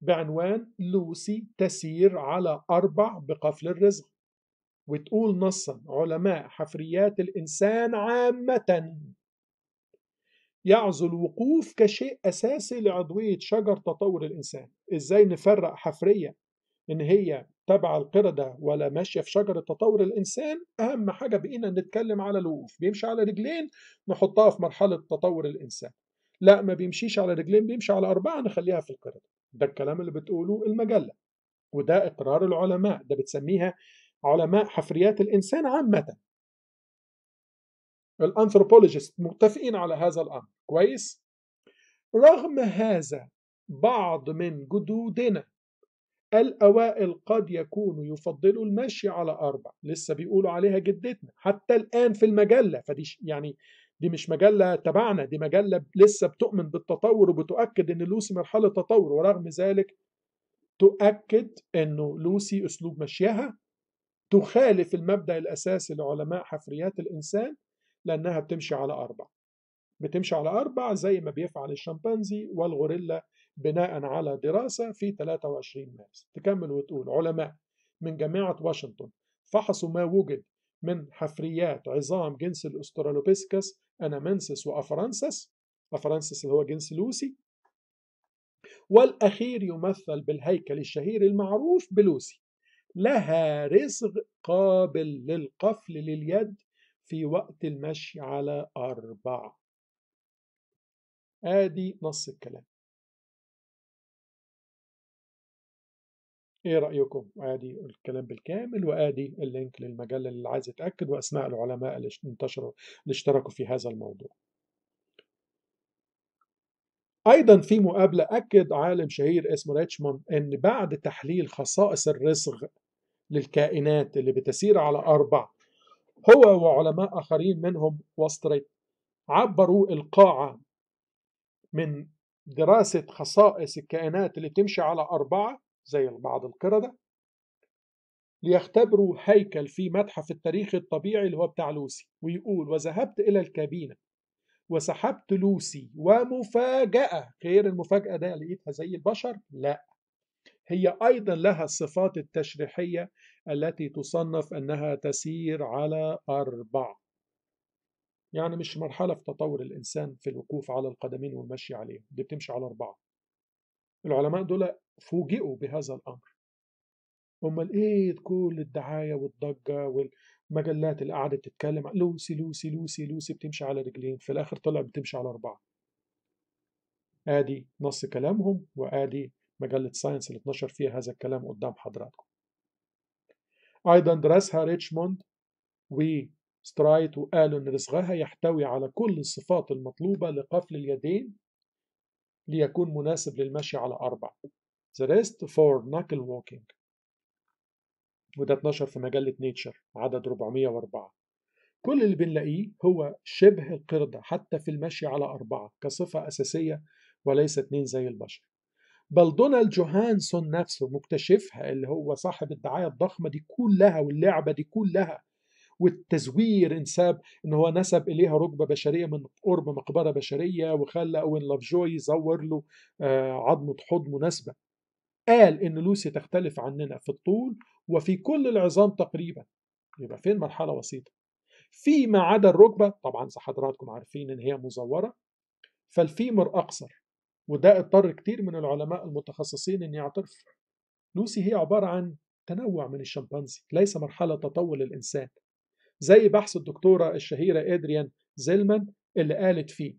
بعنوان لوسي تسير على أربع بقفل الرزق وتقول نصا علماء حفريات الإنسان عامة يعزو الوقوف كشيء أساسي لعضوية شجر تطور الإنسان إزاي نفرق حفرية إن هي تبع القردة ولا ماشية في شجرة تطور الإنسان أهم حاجة بقينا نتكلم على الوقوف بيمشي على رجلين نحطها في مرحلة تطور الإنسان لا ما بيمشيش على رجلين بيمشي على أربعة نخليها في القردة ده الكلام اللي بتقوله المجلة وده إقرار العلماء ده بتسميها علماء حفريات الإنسان عامة الانثروبولوجيست متفقين على هذا الامر كويس رغم هذا بعض من جدودنا الأوائل قد يكونوا يفضلوا المشي على أربع لسه بيقولوا عليها جدتنا حتى الآن في المجلة فدي يعني دي مش مجلة تبعنا دي مجلة لسه بتؤمن بالتطور وبتؤكد أن لوسي مرحلة تطور ورغم ذلك تؤكد أنه لوسي أسلوب مشيها تخالف المبدأ الأساسي لعلماء حفريات الإنسان لأنها بتمشي على أربع بتمشي على أربع زي ما بيفعل الشمبانزي والغوريلا بناء على دراسة في 23 مارس تكمل وتقول علماء من جامعة واشنطن فحصوا ما وجد من حفريات عظام جنس الأسترالوبيسكس أنامنسس وأفرانسس أفرانسس اللي هو جنس لوسي والأخير يمثل بالهيكل الشهير المعروف بلوسي لها رزق قابل للقفل لليد في وقت المشي على أربعة آدي نص الكلام ايه رأيكم؟ ادي الكلام بالكامل وادي اللينك للمجلة اللي عايز يتأكد واسماء العلماء اللي انتشروا اللي اشتركوا في هذا الموضوع. ايضا في مقابلة اكد عالم شهير اسمه ريتشموند ان بعد تحليل خصائص الرسغ للكائنات اللي بتسير على اربع هو وعلماء آخرين منهم وستريت عبروا القاعة من دراسة خصائص الكائنات اللي تمشي على أربعة زي بعض القردة ليختبروا هيكل في متحف التاريخ الطبيعي اللي هو بتاع لوسي ويقول وذهبت إلى الكابينة وسحبت لوسي ومفاجأة غير المفاجأة ده لقيتها زي البشر لا هي أيضا لها الصفات التشريحية التي تصنف أنها تسير على أربع يعني مش مرحلة في تطور الإنسان في الوقوف على القدمين والمشي عليهم دي بتمشي على أربعة العلماء دول فوجئوا بهذا الأمر أمال إيه كل الدعاية والضجة والمجلات اللي قاعدة تتكلم لوسي لوسي لوسي لوسي بتمشي على رجلين في الآخر طلع بتمشي على أربعة آدي نص كلامهم وآدي مجلة ساينس اللي اتنشر فيها هذا الكلام قدام حضراتكم أيضا درسها ريتشموند وسترايت وقالوا أن رسغها يحتوي على كل الصفات المطلوبة لقفل اليدين ليكون مناسب للمشي على أربع The rest for knuckle walking وده اتنشر في مجلة نيتشر عدد 404 كل اللي بنلاقيه هو شبه القردة حتى في المشي على أربعة كصفة أساسية وليس اتنين زي البشر بل دونالد جوهانسون نفسه مكتشفها اللي هو صاحب الدعايه الضخمه دي كلها واللعبه دي كلها والتزوير انساب ان هو نسب اليها ركبه بشريه من قرب مقبره بشريه وخلى اوين لافجوي يزور له آه، عظمه حوض مناسبه قال ان لوسي تختلف عننا في الطول وفي كل العظام تقريبا يبقى فين مرحله وسيطه فيما عدا الركبه طبعا حضراتكم عارفين ان هي مزوره فالفيمر اقصر وده اضطر كتير من العلماء المتخصصين ان يعترفوا لوسي هي عبارة عن تنوع من الشمبانزي ليس مرحلة تطور الإنسان زي بحث الدكتورة الشهيرة إدريان زيلمان اللي قالت فيه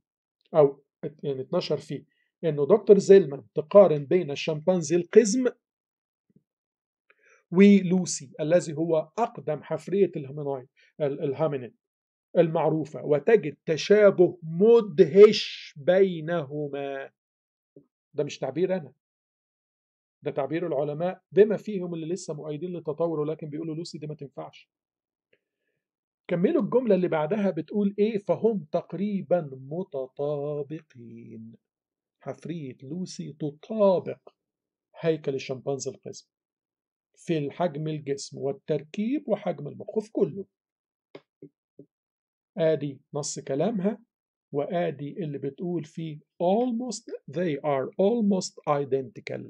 أو يعني اتنشر فيه إنه دكتور زيلمان تقارن بين الشمبانزي القزم ولوسي الذي هو أقدم حفرية الهامينايد الهامينين المعروفة وتجد تشابه مدهش بينهما ده مش تعبير انا ده تعبير العلماء بما فيهم اللي لسه مؤيدين للتطور ولكن بيقولوا لوسي دي ما تنفعش كملوا الجملة اللي بعدها بتقول ايه فهم تقريبا متطابقين حفرية لوسي تطابق هيكل الشمبانزي القزم في الحجم الجسم والتركيب وحجم المخ في كله ادي نص كلامها وآدي اللي بتقول فيه almost they are almost identical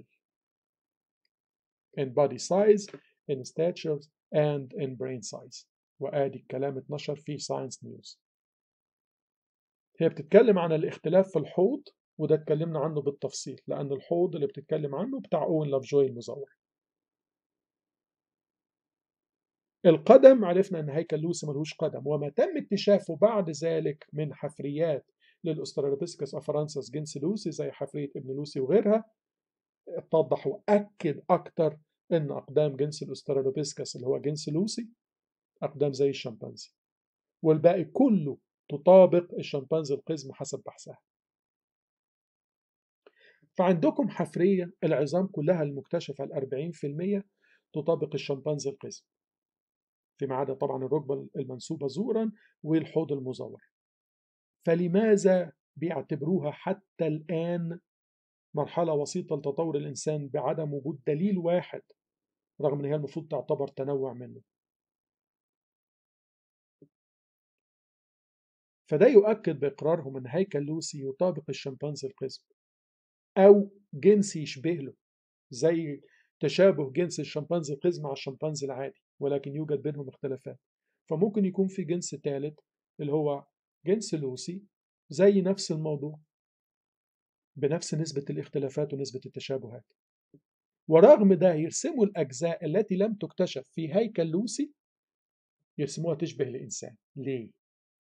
in body size in stature and in brain size وآدي الكلام اتنشر في ساينس نيوز هي بتتكلم عن الاختلاف في الحوض وده اتكلمنا عنه بالتفصيل لأن الحوض اللي بتتكلم عنه بتاع أوين لافجوي المزور القدم عرفنا أن هيكل لوسي ملهوش قدم وما تم اكتشافه بعد ذلك من حفريات للأسترالوبيسكس أفرانسس جنس لوسي زي حفرية ابن لوسي وغيرها اتضح وأكد أكتر أن أقدام جنس الأسترالوبيسكس اللي هو جنس لوسي أقدام زي الشمبانزي والباقي كله تطابق الشمبانزي القزم حسب بحثها فعندكم حفرية العظام كلها المكتشفة ال 40% تطابق الشمبانزي القزم فيما عدا طبعا الركبة المنسوبة زورا والحوض المزور فلماذا بيعتبروها حتى الآن مرحلة وسيطة لتطور الإنسان بعدم وجود دليل واحد رغم أن هي المفروض تعتبر تنوع منه فده يؤكد بإقرارهم أن هيكل لوسي يطابق الشمبانزي القزم أو جنس يشبه له زي تشابه جنس الشمبانزي القزم على الشمبانزي العادي ولكن يوجد بينهم اختلافات فممكن يكون في جنس ثالث اللي هو جنس لوسي زي نفس الموضوع بنفس نسبة الاختلافات ونسبة التشابهات ورغم ده يرسموا الأجزاء التي لم تكتشف في هيكل لوسي يرسموها تشبه الإنسان ليه؟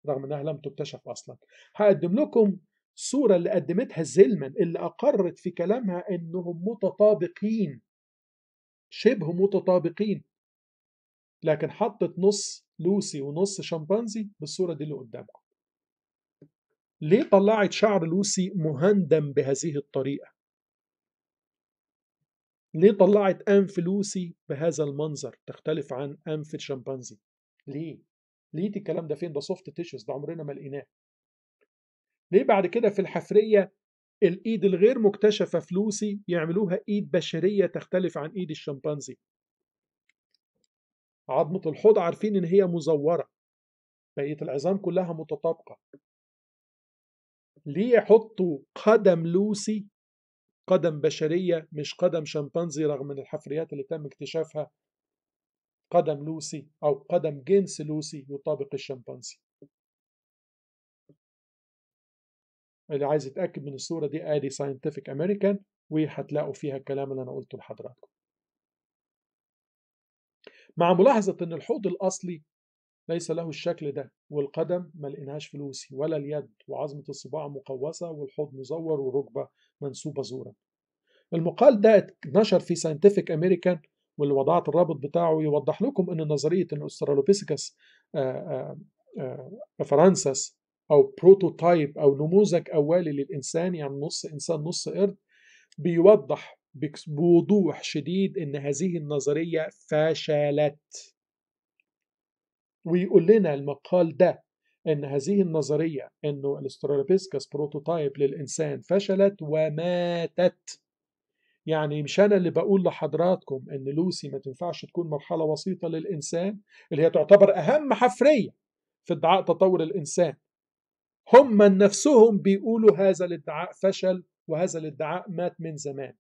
رغم أنها لم تكتشف أصلا هقدم لكم الصورة اللي قدمتها زيلمان اللي أقرت في كلامها أنهم متطابقين شبه متطابقين لكن حطت نص لوسي ونص شمبانزي بالصورة دي اللي قدامكم ليه طلعت شعر لوسي مهندم بهذه الطريقة ليه طلعت أنف لوسي بهذا المنظر تختلف عن أنف الشمبانزي ليه ليه الكلام ده فين ده سوفت تيشوز ده عمرنا ما لقيناه ليه بعد كده في الحفرية الإيد الغير مكتشفة في لوسي يعملوها إيد بشرية تختلف عن إيد الشمبانزي عظمة الحوض عارفين إن هي مزورة بقية العظام كلها متطابقة ليه يحطوا قدم لوسي قدم بشرية مش قدم شمبانزي رغم من الحفريات اللي تم اكتشافها قدم لوسي أو قدم جنس لوسي يطابق الشمبانزي اللي عايز يتأكد من الصورة دي آدي ساينتفك أمريكان وهتلاقوا فيها الكلام اللي أنا قلته لحضراتكم مع ملاحظة أن الحوض الأصلي ليس له الشكل ده والقدم ما لقيناهاش فلوسي ولا اليد وعظمة الصباع مقوسة والحوض مزور والركبة منسوبة زورا المقال ده اتنشر في ساينتفك امريكان واللي وضعت الرابط بتاعه يوضح لكم ان نظريه ان الاسترالوبيثيكس آه، آه، آه، فرانسس او بروتوتايب او نموذج اولي للانسان يعني نص انسان نص قرد بيوضح بوضوح شديد ان هذه النظريه فشلت ويقول لنا المقال ده ان هذه النظريه انه الاسترالوبيسكس بروتوتايب للانسان فشلت وماتت يعني مش انا اللي بقول لحضراتكم ان لوسي ما تنفعش تكون مرحله وسيطه للانسان اللي هي تعتبر اهم حفريه في ادعاء تطور الانسان هم من نفسهم بيقولوا هذا الادعاء فشل وهذا الادعاء مات من زمان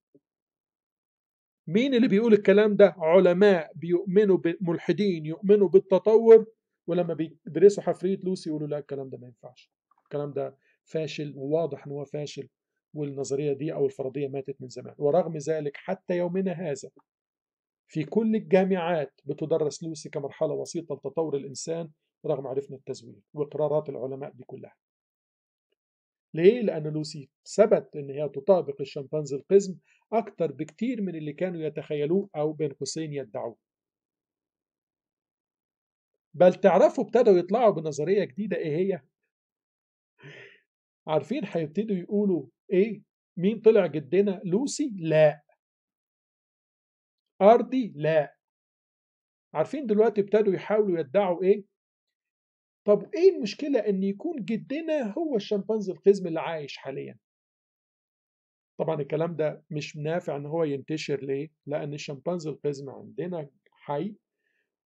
مين اللي بيقول الكلام ده علماء بيؤمنوا بملحدين يؤمنوا بالتطور ولما بيدرسوا حفريه لوسي يقولوا لا الكلام ده ما ينفعش الكلام ده فاشل وواضح ان هو فاشل والنظريه دي او الفرضيه ماتت من زمان ورغم ذلك حتى يومنا هذا في كل الجامعات بتدرس لوسي كمرحله وسيطه لتطور الانسان رغم عرفنا التزوير وقرارات العلماء دي كلها ليه؟ لأن لوسي ثبت إن هي تطابق الشمبانزي القزم أكتر بكتير من اللي كانوا يتخيلوه أو بين قوسين يدعوه بل تعرفوا ابتدوا يطلعوا بنظرية جديدة إيه هي؟ عارفين هيبتدوا يقولوا إيه؟ مين طلع جدنا؟ لوسي؟ لا أرضي؟ لا عارفين دلوقتي ابتدوا يحاولوا يدعوا إيه؟ طب إيه المشكلة إن يكون جدنا هو الشمبانزي القزم اللي عايش حالياً؟ طبعا الكلام ده مش نافع ان هو ينتشر ليه لان الشمبانزي القزم عندنا حي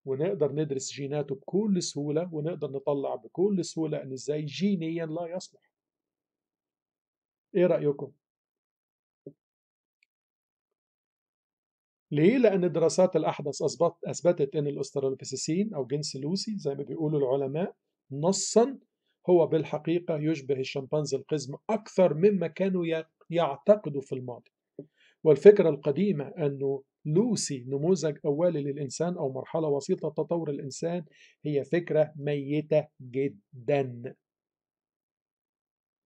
ونقدر ندرس جيناته بكل سهولة ونقدر نطلع بكل سهولة ان ازاي جينيا لا يصلح ايه رأيكم؟ ليه؟ لأن الدراسات الأحدث أثبت أثبتت أن الأسترالوبيسيسين أو جنس لوسي زي ما بيقولوا العلماء نصا هو بالحقيقة يشبه الشمبانزي القزم أكثر مما كانوا يعتقد في الماضي والفكرة القديمة أنه لوسي نموذج أولي للإنسان أو مرحلة وسيطة تطور الإنسان هي فكرة ميتة جدا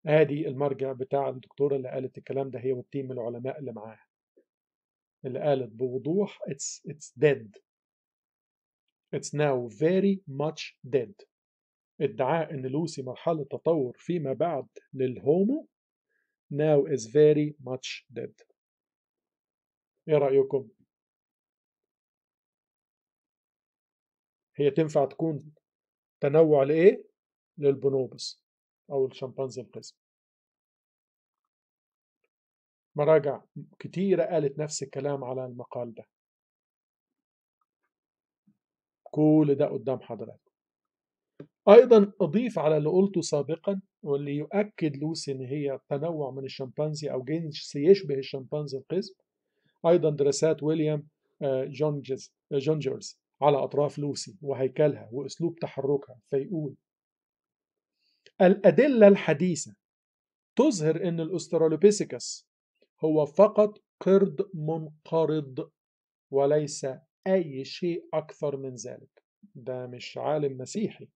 ادي المرجع بتاع الدكتورة اللي قالت الكلام ده هي والتيم العلماء اللي معاها اللي قالت بوضوح it's, it's dead it's now very much dead ادعاء ان لوسي مرحلة تطور فيما بعد للهومو now is very much dead ايه رأيكم؟ هي تنفع تكون تنوع لإيه؟ للبونوبس أو الشمبانزي القزم مراجع كتيرة قالت نفس الكلام على المقال ده كل ده قدام حضرتك ايضا اضيف على اللي قلته سابقا واللي يؤكد لوسي ان هي تنوع من الشمبانزي او جنس يشبه الشمبانزي القزم ايضا دراسات ويليام جونجز آه، جونجرز آه، على اطراف لوسي وهيكلها واسلوب تحركها فيقول الادله الحديثه تظهر ان الأسترالوبيسيكس هو فقط قرد منقرض وليس اي شيء اكثر من ذلك ده مش عالم مسيحي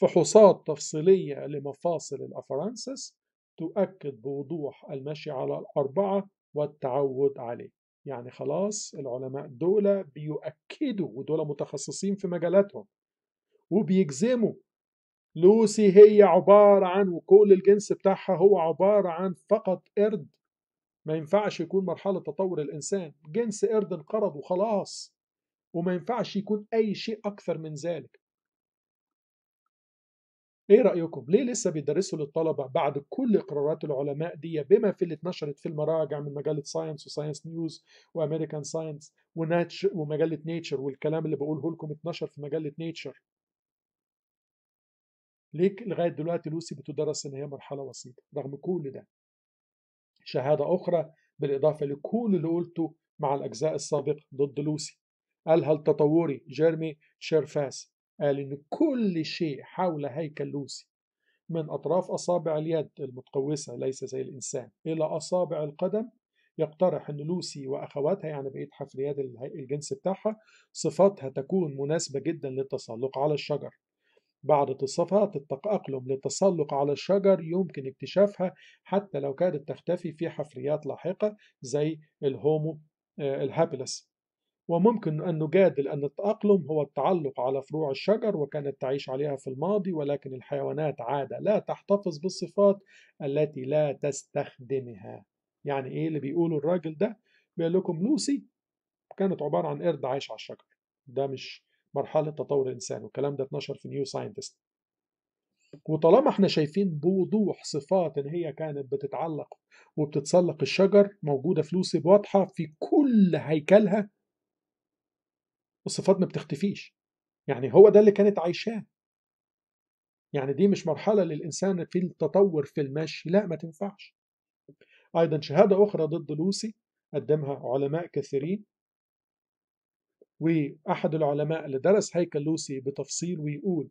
فحوصات تفصيلية لمفاصل الأفرانسس تؤكد بوضوح المشي على الأربعة والتعود عليه يعني خلاص العلماء دول بيؤكدوا ودول متخصصين في مجالاتهم وبيجزموا لوسي هي عبارة عن وكل الجنس بتاعها هو عبارة عن فقط قرد ما ينفعش يكون مرحلة تطور الإنسان جنس قرد انقرض وخلاص وما ينفعش يكون أي شيء أكثر من ذلك ايه رأيكم ليه لسه بيدرسوا للطلبة بعد كل قرارات العلماء دي بما في اللي اتنشرت في المراجع من مجلة ساينس وساينس نيوز وامريكان ساينس ومجلة نيتشر والكلام اللي بقوله لكم اتنشر في مجلة نيتشر ليه لغاية دلوقتي لوسي بتدرس ان هي مرحلة وسيطة رغم كل ده شهادة أخرى بالإضافة لكل اللي قلته مع الأجزاء السابقة ضد لوسي قالها التطوري جيرمي شيرفاس قال آه، إن كل شيء حول هيكل لوسي من أطراف أصابع اليد المتقوسة ليس زي الإنسان إلى أصابع القدم يقترح أن لوسي وأخواتها يعني بقية حفريات الجنس بتاعها صفاتها تكون مناسبة جدا للتسلق على الشجر بعض تصفات التأقلم للتسلق على الشجر يمكن اكتشافها حتى لو كانت تختفي في حفريات لاحقة زي الهومو آه، الهابلس وممكن أن نجادل أن التأقلم هو التعلق على فروع الشجر وكانت تعيش عليها في الماضي ولكن الحيوانات عادة لا تحتفظ بالصفات التي لا تستخدمها يعني إيه اللي بيقوله الراجل ده؟ بيقول لكم لوسي كانت عبارة عن قرد عايش على الشجر ده مش مرحلة تطور الإنسان والكلام ده اتنشر في نيو ساينتست وطالما احنا شايفين بوضوح صفات ان هي كانت بتتعلق وبتتسلق الشجر موجوده فلوسي بواضحه في كل هيكلها الصفات ما بتختفيش يعني هو ده اللي كانت عايشاه يعني دي مش مرحلة للإنسان في التطور في المشي لا ما تنفعش أيضا شهادة أخرى ضد لوسي قدمها علماء كثيرين وأحد العلماء اللي درس هيكل لوسي بتفصيل ويقول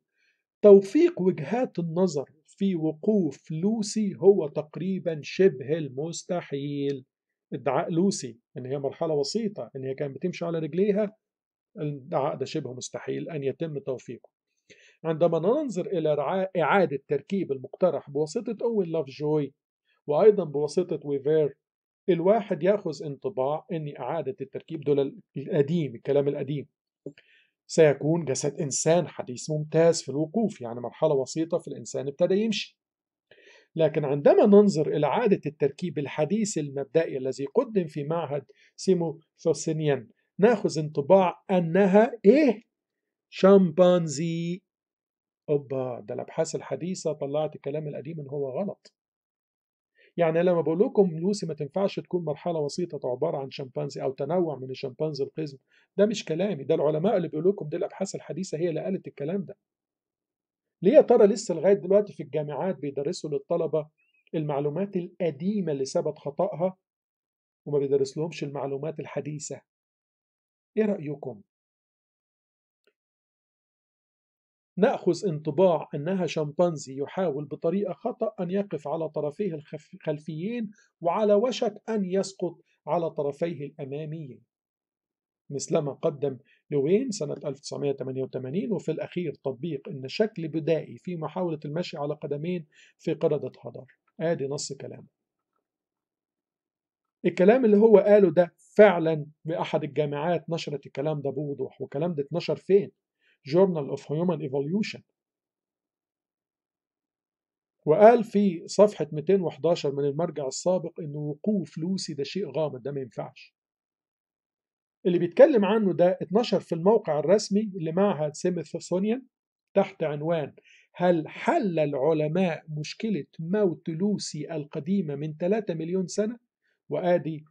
توفيق وجهات النظر في وقوف لوسي هو تقريبا شبه المستحيل ادعاء لوسي ان هي مرحله وسيطه ان هي كانت بتمشي على رجليها العقد شبه مستحيل أن يتم توفيقه عندما ننظر إلى إعادة تركيب المقترح بواسطة أوين لاف جوي وأيضا بواسطة ويفير الواحد ياخذ انطباع ان اعاده التركيب دول القديم الكلام القديم سيكون جسد انسان حديث ممتاز في الوقوف يعني مرحله وسيطه في الانسان ابتدى يمشي لكن عندما ننظر الى عاده التركيب الحديث المبدئي الذي قدم في معهد سيمو سوسينيان ناخذ انطباع أنها إيه؟ شمبانزي أوبا ده الأبحاث الحديثة طلعت الكلام القديم إن هو غلط يعني لما بقول لكم لوسي ما تنفعش تكون مرحله وسيطه عباره عن شمبانزي او تنوع من الشمبانزي القزم ده مش كلامي ده العلماء اللي بيقول لكم دي الابحاث الحديثه هي اللي قالت الكلام ده ليه يا ترى لسه لغايه دلوقتي في الجامعات بيدرسوا للطلبه المعلومات القديمه اللي ثبت خطأها وما بيدرسلهمش المعلومات الحديثه إيه رأيكم؟ نأخذ انطباع أنها شمبانزي يحاول بطريقة خطأ أن يقف على طرفيه الخلفيين وعلى وشك أن يسقط على طرفيه الأماميين مثلما قدم لوين سنة 1988 وفي الأخير تطبيق أن شكل بدائي في محاولة المشي على قدمين في قردة هدر آدي نص كلامه الكلام اللي هو قاله ده فعلا بأحد الجامعات نشرت الكلام ده بوضوح والكلام ده اتنشر فين؟ Journal of Human Evolution وقال في صفحة 211 من المرجع السابق إن وقوف لوسي ده شيء غامض ده ما ينفعش اللي بيتكلم عنه ده اتنشر في الموقع الرسمي لمعهد سيميثسونيان تحت عنوان هل حل العلماء مشكلة موت لوسي القديمة من 3 مليون سنة؟ وآدي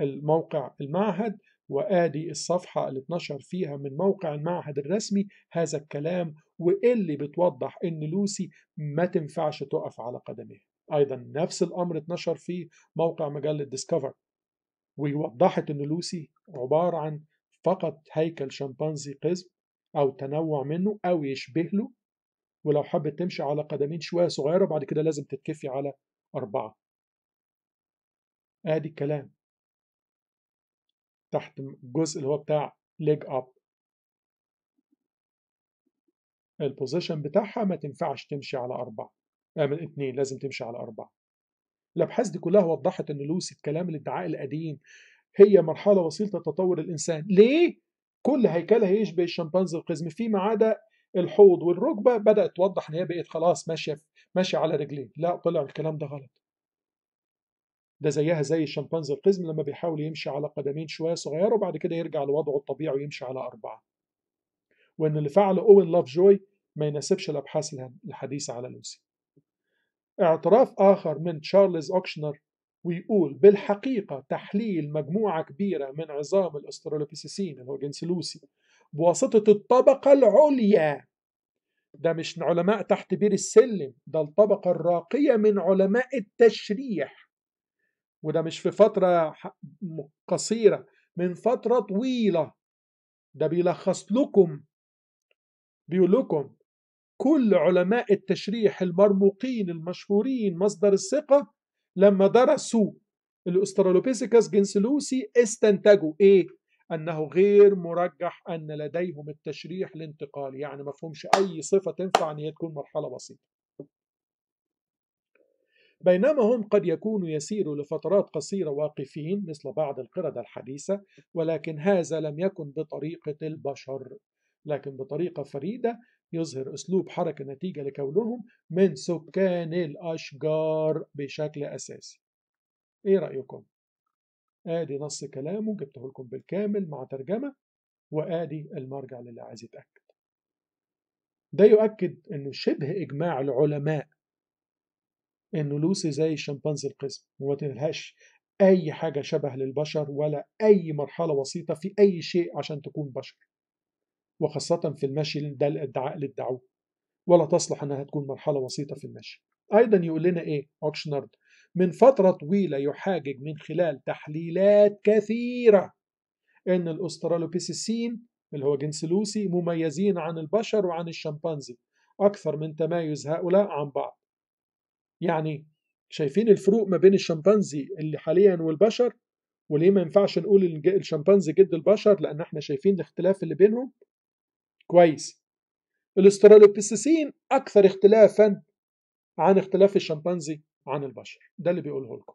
الموقع المعهد وآدي الصفحة اللي اتنشر فيها من موقع المعهد الرسمي هذا الكلام واللي بتوضح إن لوسي ما تنفعش تقف على قدميها أيضا نفس الأمر اتنشر في موقع مجلة ديسكفر ووضحت إن لوسي عبارة عن فقط هيكل شمبانزي قزم أو تنوع منه أو يشبه له ولو حابة تمشي على قدمين شوية صغيرة بعد كده لازم تتكفي على أربعة ادي الكلام تحت الجزء اللي هو بتاع ليج اب البوزيشن بتاعها ما تنفعش تمشي على أربعة آه، من اثنين لازم تمشي على أربعة الأبحاث دي كلها وضحت أن لوسي الكلام الادعاء القديم هي مرحلة وسيلة تطور الإنسان ليه؟ كل هيكلها يشبه الشمبانزي القزم فيما عدا الحوض والركبة بدأت توضح أن هي بقت خلاص ماشية ماشية على رجلين لا طلع الكلام ده غلط ده زيها زي الشمبانزي القزم لما بيحاول يمشي على قدمين شويه صغيره وبعد كده يرجع لوضعه الطبيعي ويمشي على اربعه وان اللي فعله اوين لاف جوي ما يناسبش الابحاث الحديثه على لوسي اعتراف اخر من تشارلز اوكشنر ويقول بالحقيقة تحليل مجموعة كبيرة من عظام الأسترالوبيسيسين اللي هو جنس لوسي بواسطة الطبقة العليا ده مش علماء تحت بير السلم ده الطبقة الراقية من علماء التشريح وده مش في فترة قصيرة من فترة طويلة ده بيلخص لكم بيقول لكم كل علماء التشريح المرموقين المشهورين مصدر الثقة لما درسوا الأسترالوبيثيكس جنسلوسي استنتجوا إيه؟ أنه غير مرجح أن لديهم التشريح الانتقالي يعني ما فهمش أي صفة تنفع أن هي تكون مرحلة بسيطة بينما هم قد يكونوا يسيروا لفترات قصيرة واقفين مثل بعض القردة الحديثة ولكن هذا لم يكن بطريقة البشر لكن بطريقة فريدة يظهر أسلوب حركة نتيجة لكونهم من سكان الأشجار بشكل أساسي إيه رأيكم؟ آدي نص كلامه جبته لكم بالكامل مع ترجمة وآدي المرجع للي عايز يتأكد ده يؤكد أنه شبه إجماع العلماء انه لوسي زي الشمبانزي القزم وما تنهاش اي حاجه شبه للبشر ولا اي مرحله وسيطه في اي شيء عشان تكون بشر وخاصه في المشي ده الادعاء ادعوه ولا تصلح انها تكون مرحله وسيطه في المشي ايضا يقول لنا ايه اوكشنارد من فتره طويله يحاجج من خلال تحليلات كثيره ان الاسترالوبيسيسين اللي هو جنس لوسي مميزين عن البشر وعن الشمبانزي اكثر من تمايز هؤلاء عن بعض يعني شايفين الفروق ما بين الشمبانزي اللي حاليا والبشر وليه ما ينفعش نقول الشمبانزي جد البشر لان احنا شايفين الاختلاف اللي بينهم كويس الاسترالوبيثيسيين اكثر اختلافا عن اختلاف الشمبانزي عن البشر ده اللي بيقوله لكم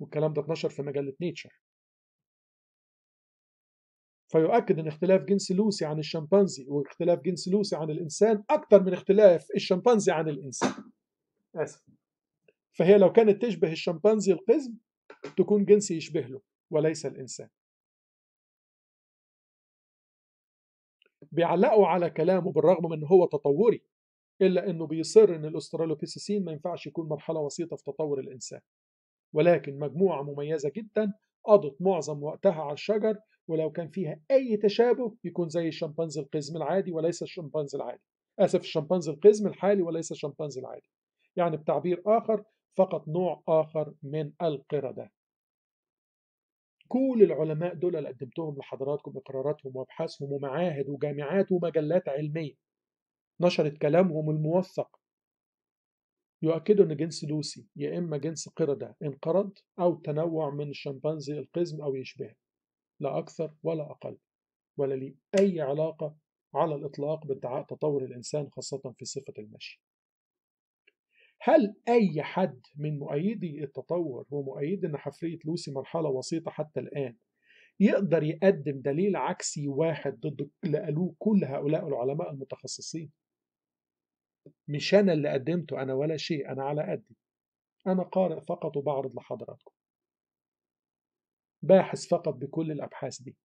والكلام ده اتنشر في مجله نيتشر فيؤكد ان اختلاف جنس لوسي عن الشمبانزي واختلاف جنس لوسي عن الانسان اكثر من اختلاف الشمبانزي عن الانسان اسف فهي لو كانت تشبه الشمبانزي القزم تكون جنس يشبه له وليس الانسان بيعلقوا على كلامه بالرغم من ان هو تطوري الا انه بيصر ان الاسترالوبيسيسين ما ينفعش يكون مرحله وسيطه في تطور الانسان ولكن مجموعه مميزه جدا قضت معظم وقتها على الشجر ولو كان فيها اي تشابه يكون زي الشمبانزي القزم العادي وليس الشمبانزي العادي اسف الشمبانزي القزم الحالي وليس الشمبانزي العادي يعني بتعبير آخر فقط نوع آخر من القردة كل العلماء دول اللي قدمتهم لحضراتكم إقراراتهم وأبحاثهم ومعاهد وجامعات ومجلات علمية نشرت كلامهم الموثق يؤكدوا ان جنس لوسي يا اما جنس قردة انقرض او تنوع من الشمبانزي القزم او يشبهه لا اكثر ولا اقل ولا لي اي علاقه على الاطلاق بادعاء تطور الانسان خاصه في صفه المشي هل أي حد من مؤيدي التطور ومؤيدي أن حفرية لوسي مرحلة وسيطة حتى الآن يقدر يقدم دليل عكسي واحد ضد اللي قالوه كل هؤلاء العلماء المتخصصين مش أنا اللي قدمته أنا ولا شيء أنا على قدي أنا قارئ فقط وبعرض لحضراتكم باحث فقط بكل الأبحاث دي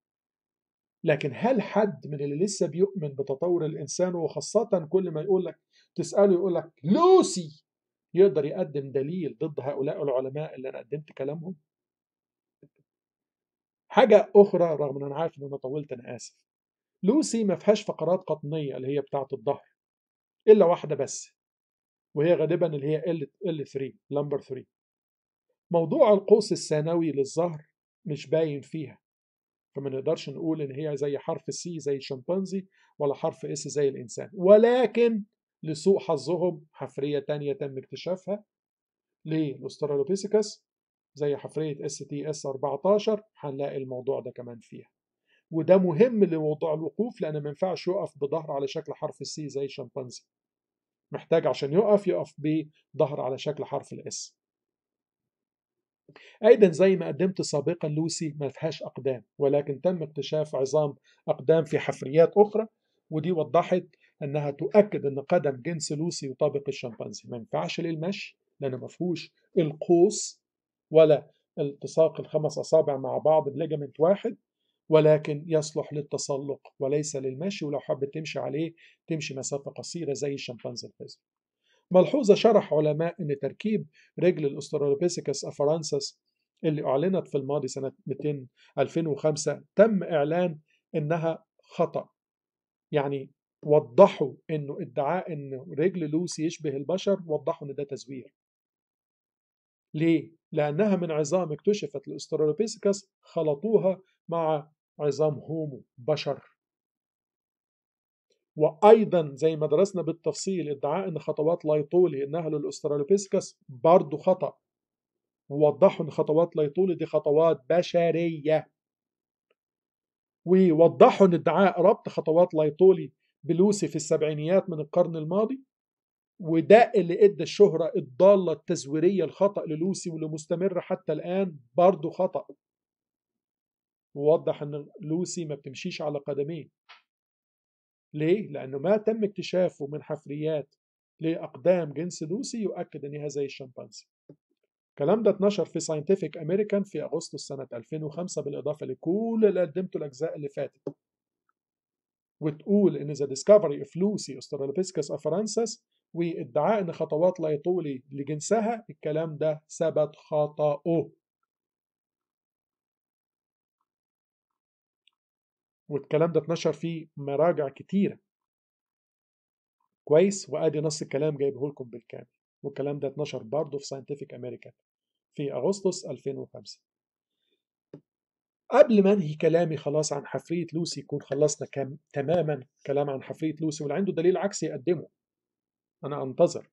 لكن هل حد من اللي لسه بيؤمن بتطور الإنسان وخاصة كل ما يقول لك تسأله يقول لك لوسي يقدر يقدم دليل ضد هؤلاء العلماء اللي انا قدمت كلامهم حاجه اخرى رغم ان انا عارف ان انا طولت انا اسف لوسي ما فيهاش فقرات قطنيه اللي هي بتاعه الظهر الا واحده بس وهي غالبا اللي هي ال ال 3 نمبر 3 موضوع القوس الثانوي للظهر مش باين فيها فما نقدرش نقول ان هي زي حرف سي زي الشمبانزي ولا حرف اس زي الانسان ولكن لسوء حظهم حفرية تانية تم اكتشافها للأسترالوبيثيكس زي حفرية اس تي اس 14 هنلاقي الموضوع ده كمان فيها وده مهم لموضوع الوقوف لأن ما ينفعش يقف بظهر على شكل حرف السي زي الشمبانزي محتاج عشان يقف يقف بظهر على شكل حرف الاس ايضا زي ما قدمت سابقا لوسي ما فيهاش اقدام ولكن تم اكتشاف عظام اقدام في حفريات اخرى ودي وضحت انها تؤكد ان قدم جنس لوسي يطابق الشمبانزي ما ينفعش للمشي لان ما فيهوش القوس ولا التصاق الخمس اصابع مع بعض بليجمنت واحد ولكن يصلح للتسلق وليس للمشي ولو حابب تمشي عليه تمشي مسافه قصيره زي الشمبانزي الفيزيك ملحوظه شرح علماء ان تركيب رجل الاسترالوبيثيكس افرانسس اللي اعلنت في الماضي سنه 200 2005 تم اعلان انها خطا يعني وضحوا انه ادعاء ان رجل لوسي يشبه البشر وضحوا ان ده تزوير ليه؟ لأنها من عظام اكتشفت الاسترالوبيسكس خلطوها مع عظام هومو بشر وأيضا زي ما درسنا بالتفصيل ادعاء أن خطوات لايطولي إنها للاسترالوبيسكس برضه خطأ ووضحوا أن خطوات لايطولي دي خطوات بشرية ووضحوا أن ادعاء ربط خطوات لايطولي بلوسي في السبعينيات من القرن الماضي وده اللي ادى الشهرة الضالة التزويرية الخطأ للوسي واللي مستمرة حتى الآن برضه خطأ ووضح ان لوسي ما بتمشيش على قدمين ليه؟ لأنه ما تم اكتشافه من حفريات لأقدام جنس لوسي يؤكد أنها زي الشمبانزي الكلام ده اتنشر في ساينتيفيك امريكان في اغسطس سنه 2005 بالاضافه لكل اللي قدمته الاجزاء اللي فاتت وتقول ان ذا ديسكفري اوف لوسي اوسترالوبيسكس افرانسس وادعاء ان خطوات لايطولي لجنسها الكلام ده ثبت خطأه والكلام ده اتنشر في مراجع كتيرة كويس وادي نص الكلام جايبه لكم بالكامل والكلام ده اتنشر برضه في ساينتفك امريكان في اغسطس 2005 قبل ما انهي كلامي خلاص عن حفريه لوسي يكون خلصنا كم تماما كلام عن حفريه لوسي واللي عنده دليل عكسي يقدمه انا انتظر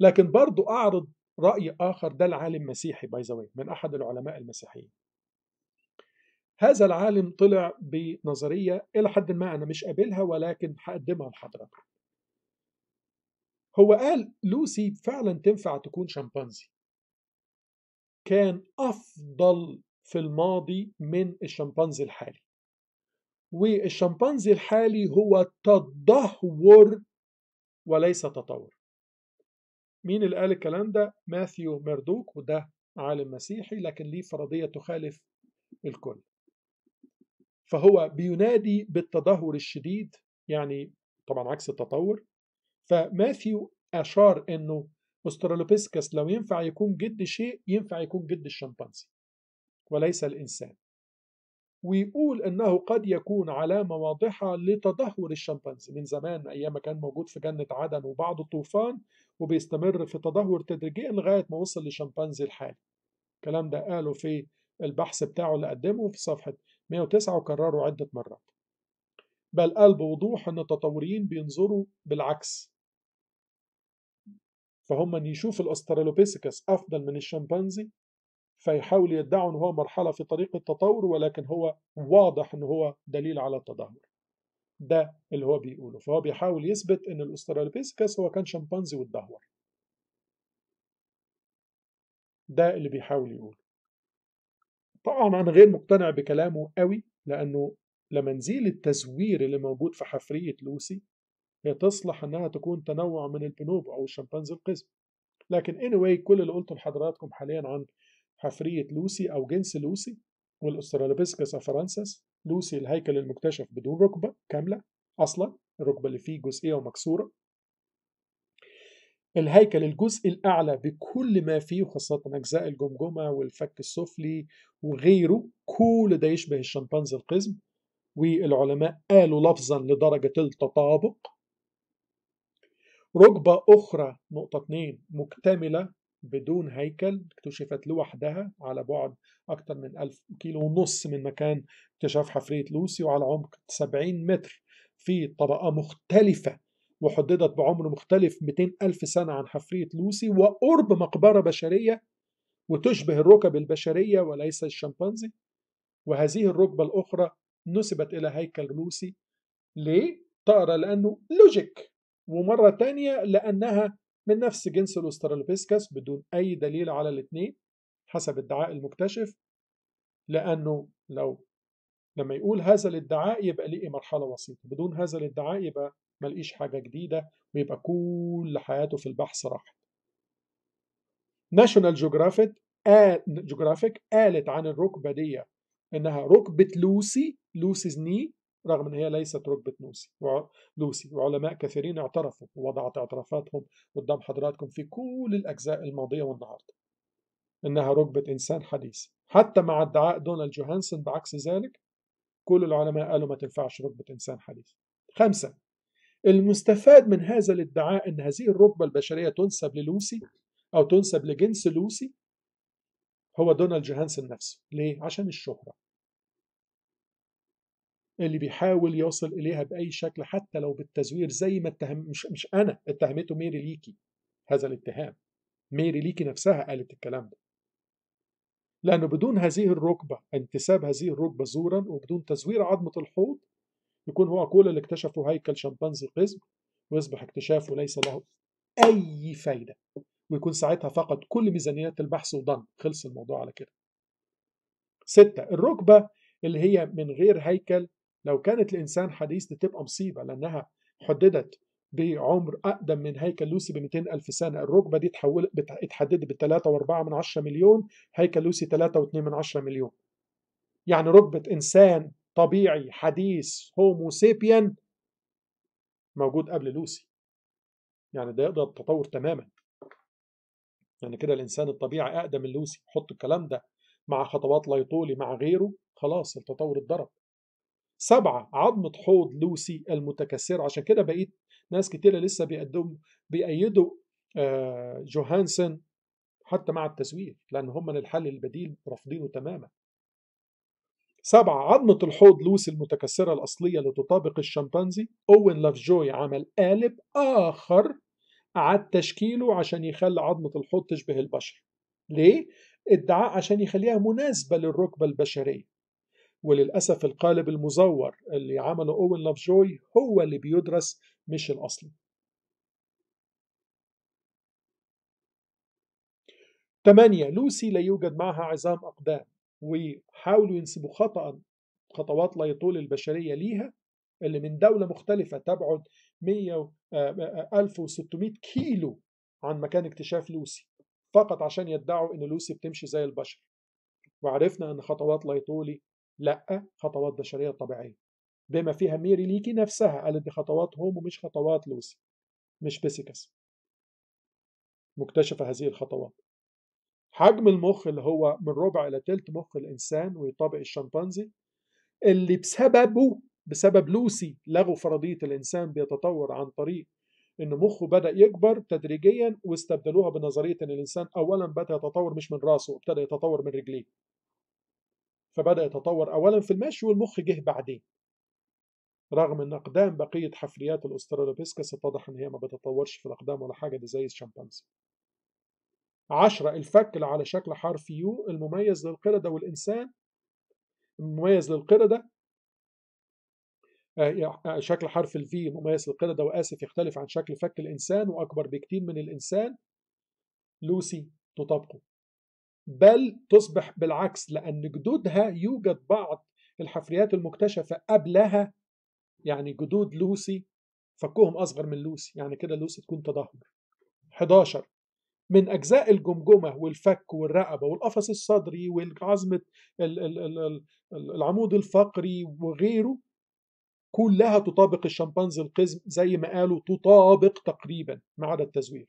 لكن برضو اعرض راي اخر ده العالم مسيحي باي من احد العلماء المسيحيين هذا العالم طلع بنظريه الى حد ما انا مش قابلها ولكن هقدمها لحضرتك هو قال لوسي فعلا تنفع تكون شمبانزي كان افضل في الماضي من الشمبانزي الحالي والشمبانزي الحالي هو تدهور وليس تطور مين اللي قال الكلام ده ماثيو ميردوك وده عالم مسيحي لكن ليه فرضية تخالف الكل فهو بينادي بالتدهور الشديد يعني طبعا عكس التطور فماثيو أشار أنه أسترالوبيسكس لو ينفع يكون جد شيء ينفع يكون جد الشمبانزي وليس الإنسان ويقول أنه قد يكون علامة واضحة لتدهور الشمبانزي من زمان أيام كان موجود في جنة عدن وبعد الطوفان وبيستمر في تدهور تدريجيا لغاية ما وصل لشمبانزي الحالي الكلام ده قاله في البحث بتاعه اللي قدمه في صفحة 109 وكرره عدة مرات بل قال بوضوح أن التطوريين بينظروا بالعكس فهم من يشوف الأسترالوبيثيكس أفضل من الشمبانزي فيحاول يدعوا ان هو مرحله في طريق التطور ولكن هو واضح ان هو دليل على التدهور ده اللي هو بيقوله فهو بيحاول يثبت ان الاسترالوبيثيكس هو كان شمبانزي وتدهور. ده اللي بيحاول يقوله طبعا انا غير مقتنع بكلامه قوي لانه لما نزيل التزوير اللي موجود في حفريه لوسي هي تصلح انها تكون تنوع من البنوب او الشمبانزي القزم لكن anyway كل اللي قلته لحضراتكم حاليا عن حفرية لوسي أو جنس لوسي والأسترالوبيسكس أفرانسس لوسي الهيكل المكتشف بدون ركبة كاملة أصلا الركبة اللي فيه جزئية ومكسورة الهيكل الجزء الأعلى بكل ما فيه وخاصة أجزاء الجمجمة والفك السفلي وغيره كل ده يشبه الشمبانزي القزم والعلماء قالوا لفظا لدرجة التطابق ركبة أخرى نقطة اتنين مكتملة بدون هيكل اكتشفت لوحدها على بعد أكثر من ألف كيلو ونص من مكان اكتشاف حفرية لوسي وعلى عمق 70 متر في طبقة مختلفة وحددت بعمر مختلف 200 ألف سنة عن حفرية لوسي وقرب مقبرة بشرية وتشبه الركب البشرية وليس الشمبانزي وهذه الركبة الأخرى نسبت إلى هيكل لوسي ليه؟ طائرة لأنه لوجيك ومرة تانية لأنها من نفس جنس الأسترالوبيسكس بدون أي دليل على الاثنين حسب ادعاء المكتشف لأنه لو لما يقول هذا الادعاء يبقى لقي مرحلة وسيطة بدون هذا الادعاء يبقى ما لقيش حاجة جديدة ويبقى كل حياته في البحث راحت ناشونال جيوغرافيك جيوغرافيك قالت عن الركبة دي إنها ركبة لوسي لوسيز ني رغم أن هي ليست ركبة نوسي لوسي وعلماء كثيرين اعترفوا ووضعت اعترافاتهم قدام حضراتكم في كل الأجزاء الماضية والنهاردة إنها ركبة إنسان حديث حتى مع ادعاء دونالد جوهانسون بعكس ذلك كل العلماء قالوا ما تنفعش ركبة إنسان حديث خمسة المستفاد من هذا الادعاء أن هذه الركبة البشرية تنسب للوسي أو تنسب لجنس لوسي هو دونالد جوهانسون نفسه ليه؟ عشان الشهرة اللي بيحاول يوصل اليها باي شكل حتى لو بالتزوير زي ما اتهم مش مش انا اتهمته ميري ليكي هذا الاتهام ميري ليكي نفسها قالت الكلام ده لأنه بدون هذه الركبة انتساب هذه الركبة زورا وبدون تزوير عظمة الحوض يكون هو كل اللي اكتشفه هيكل شمبانزي قزم ويصبح اكتشافه ليس له أي فايدة ويكون ساعتها فقد كل ميزانيات البحث وضن خلص الموضوع على كده ستة الركبة اللي هي من غير هيكل لو كانت الإنسان حديث تبقى مصيبة لأنها حددت بعمر أقدم من هيكل لوسي ب 200 ألف سنة الركبة دي تحول اتحددت ب 3.4 مليون هيكل لوسي 3.2 مليون يعني ركبة إنسان طبيعي حديث هومو سيبيان موجود قبل لوسي يعني ده يقدر التطور تماما يعني كده الإنسان الطبيعي أقدم من لوسي حط الكلام ده مع خطوات لايطولي مع غيره خلاص التطور اتضرب سبعة عظمة حوض لوسي المتكسرة عشان كده بقيت ناس كتيرة لسه بيقدموا بيأيدوا آه، جوهانسن حتى مع التزوير لأن هم الحل البديل رافضينه تماما سبعة عظمة الحوض لوسي المتكسرة الأصلية اللي تطابق الشمبانزي أوين لافجوي عمل قالب آخر أعاد تشكيله عشان يخلي عظمة الحوض تشبه البشر ليه؟ ادعاء عشان يخليها مناسبة للركبة البشرية وللأسف القالب المزور اللي عمله أوين لافجوي هو اللي بيدرس مش الأصلي ثمانية لوسي لا يوجد معها عظام أقدام وحاولوا ينسبوا خطأ خطوات لا يطول البشرية ليها اللي من دولة مختلفة تبعد 100 1600 آه، آه، كيلو عن مكان اكتشاف لوسي فقط عشان يدعوا ان لوسي بتمشي زي البشر وعرفنا ان خطوات لايطولي لا خطوات بشرية طبيعية بما فيها ميري ليكي نفسها قالت دي خطوات هوم ومش خطوات لوسي مش بيسيكس مكتشفة هذه الخطوات حجم المخ اللي هو من ربع إلى تلت مخ الإنسان ويطابق الشمبانزي اللي بسببه بسبب لوسي لغوا فرضية الإنسان بيتطور عن طريق إن مخه بدأ يكبر تدريجيا واستبدلوها بنظرية إن الإنسان أولا بدأ يتطور مش من راسه ابتدى يتطور من رجليه فبدأ يتطور أولا في المشي والمخ جه بعدين رغم ان اقدام بقيه حفريات الاسترالوبيسكس اتضح ان هي ما بتتطورش في الاقدام ولا حاجه دي زي الشمبانزي عشرة الفك على شكل حرف يو المميز للقردة والإنسان المميز للقردة آه، آه، شكل حرف الفي مميز للقردة وآسف يختلف عن شكل فك الإنسان وأكبر بكتير من الإنسان لوسي تطابقه بل تصبح بالعكس لأن جدودها يوجد بعض الحفريات المكتشفة قبلها يعني جدود لوسي فكهم أصغر من لوسي يعني كده لوسي تكون تدهور 11 من أجزاء الجمجمة والفك والرقبة والقفص الصدري والعظمة العمود الفقري وغيره كلها تطابق الشمبانزي القزم زي ما قالوا تطابق تقريبا ما عدا التزوير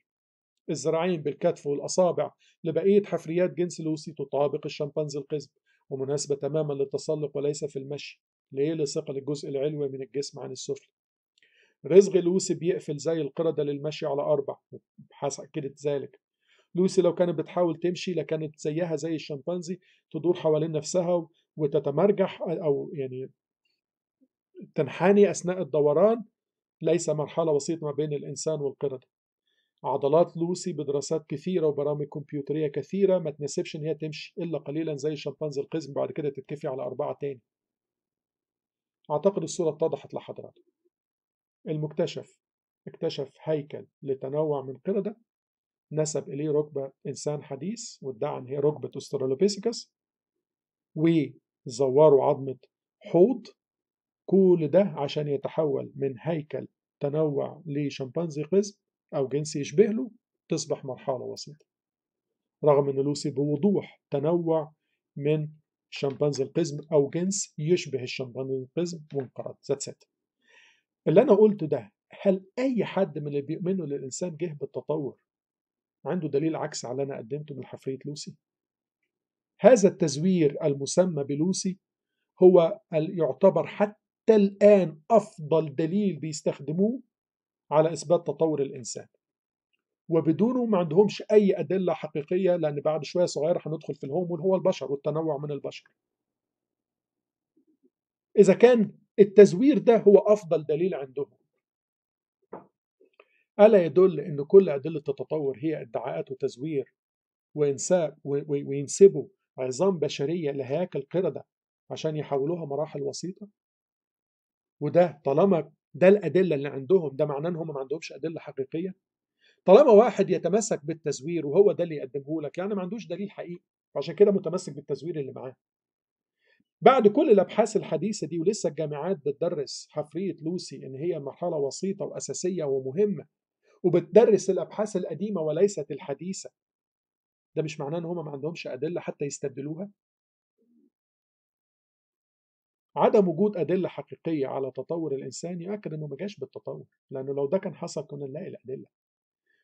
الذراعين بالكتف والأصابع لبقية حفريات جنس لوسي تطابق الشمبانزي القزم ومناسبة تماما للتسلق وليس في المشي ليه لثقل الجزء العلوي من الجسم عن السفلي رزغ لوسي بيقفل زي القردة للمشي على أربع أكدت ذلك لوسي لو كانت بتحاول تمشي لكانت زيها زي الشمبانزي تدور حوالين نفسها وتتمرجح أو يعني تنحني أثناء الدوران ليس مرحلة بسيطة ما بين الإنسان والقردة عضلات لوسي بدراسات كثيره وبرامج كمبيوتريه كثيره ما تناسبش ان هي تمشي الا قليلا زي الشمبانزي القزم بعد كده تتكفي على اربعه تاني اعتقد الصوره اتضحت لحضراتكم المكتشف اكتشف هيكل لتنوع من قرده نسب اليه ركبه انسان حديث وادعى ان هي ركبه استرالوبيسيكس وزوروا عظمه حوض كل ده عشان يتحول من هيكل تنوع لشمبانزي قزم أو جنس يشبه له تصبح مرحلة وسيطة رغم أن لوسي بوضوح تنوع من شمبانزي القزم أو جنس يشبه الشمبانزي القزم وانقرض ذات ست اللي أنا قلته ده هل أي حد من اللي بيؤمنوا للإنسان جه بالتطور عنده دليل عكس على أنا قدمته من حفرية لوسي هذا التزوير المسمى بلوسي هو يعتبر حتى الآن أفضل دليل بيستخدموه على إثبات تطور الإنسان وبدونه ما عندهمش أي أدلة حقيقية لأن بعد شوية صغيرة هندخل في الهوم هو البشر والتنوع من البشر إذا كان التزوير ده هو أفضل دليل عندهم ألا يدل أن كل أدلة التطور هي ادعاءات وتزوير وينسبوا عظام بشرية لهياكل قردة عشان يحولوها مراحل وسيطة وده طالما ده الادله اللي عندهم ده معناه ان هم ما عندهمش ادله حقيقيه طالما واحد يتمسك بالتزوير وهو ده اللي يقدمه لك يعني ما عندوش دليل حقيقي عشان كده متمسك بالتزوير اللي معاه بعد كل الابحاث الحديثه دي ولسه الجامعات بتدرس حفريه لوسي ان هي مرحله وسيطه واساسيه ومهمه وبتدرس الابحاث القديمه وليست الحديثه ده مش معناه ان هم ما عندهمش ادله حتى يستبدلوها عدم وجود ادله حقيقيه على تطور الانسان يؤكد انه ما جاش بالتطور لانه لو ده كان حصل كنا نلاقي الادله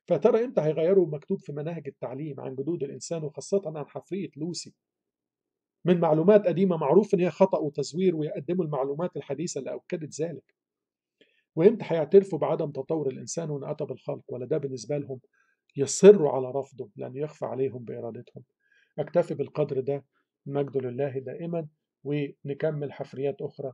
فترى امتى هيغيروا مكتوب في مناهج التعليم عن جدود الانسان وخاصه عن حفريه لوسي من معلومات قديمه معروف ان هي خطا وتزوير ويقدموا المعلومات الحديثه اللي اكدت ذلك وامتى هيعترفوا بعدم تطور الانسان اتى بالخلق ولا ده بالنسبه لهم يصروا على رفضه لانه يخفى عليهم بارادتهم اكتفي بالقدر ده المجد لله دائما ونكمل حفريات أخرى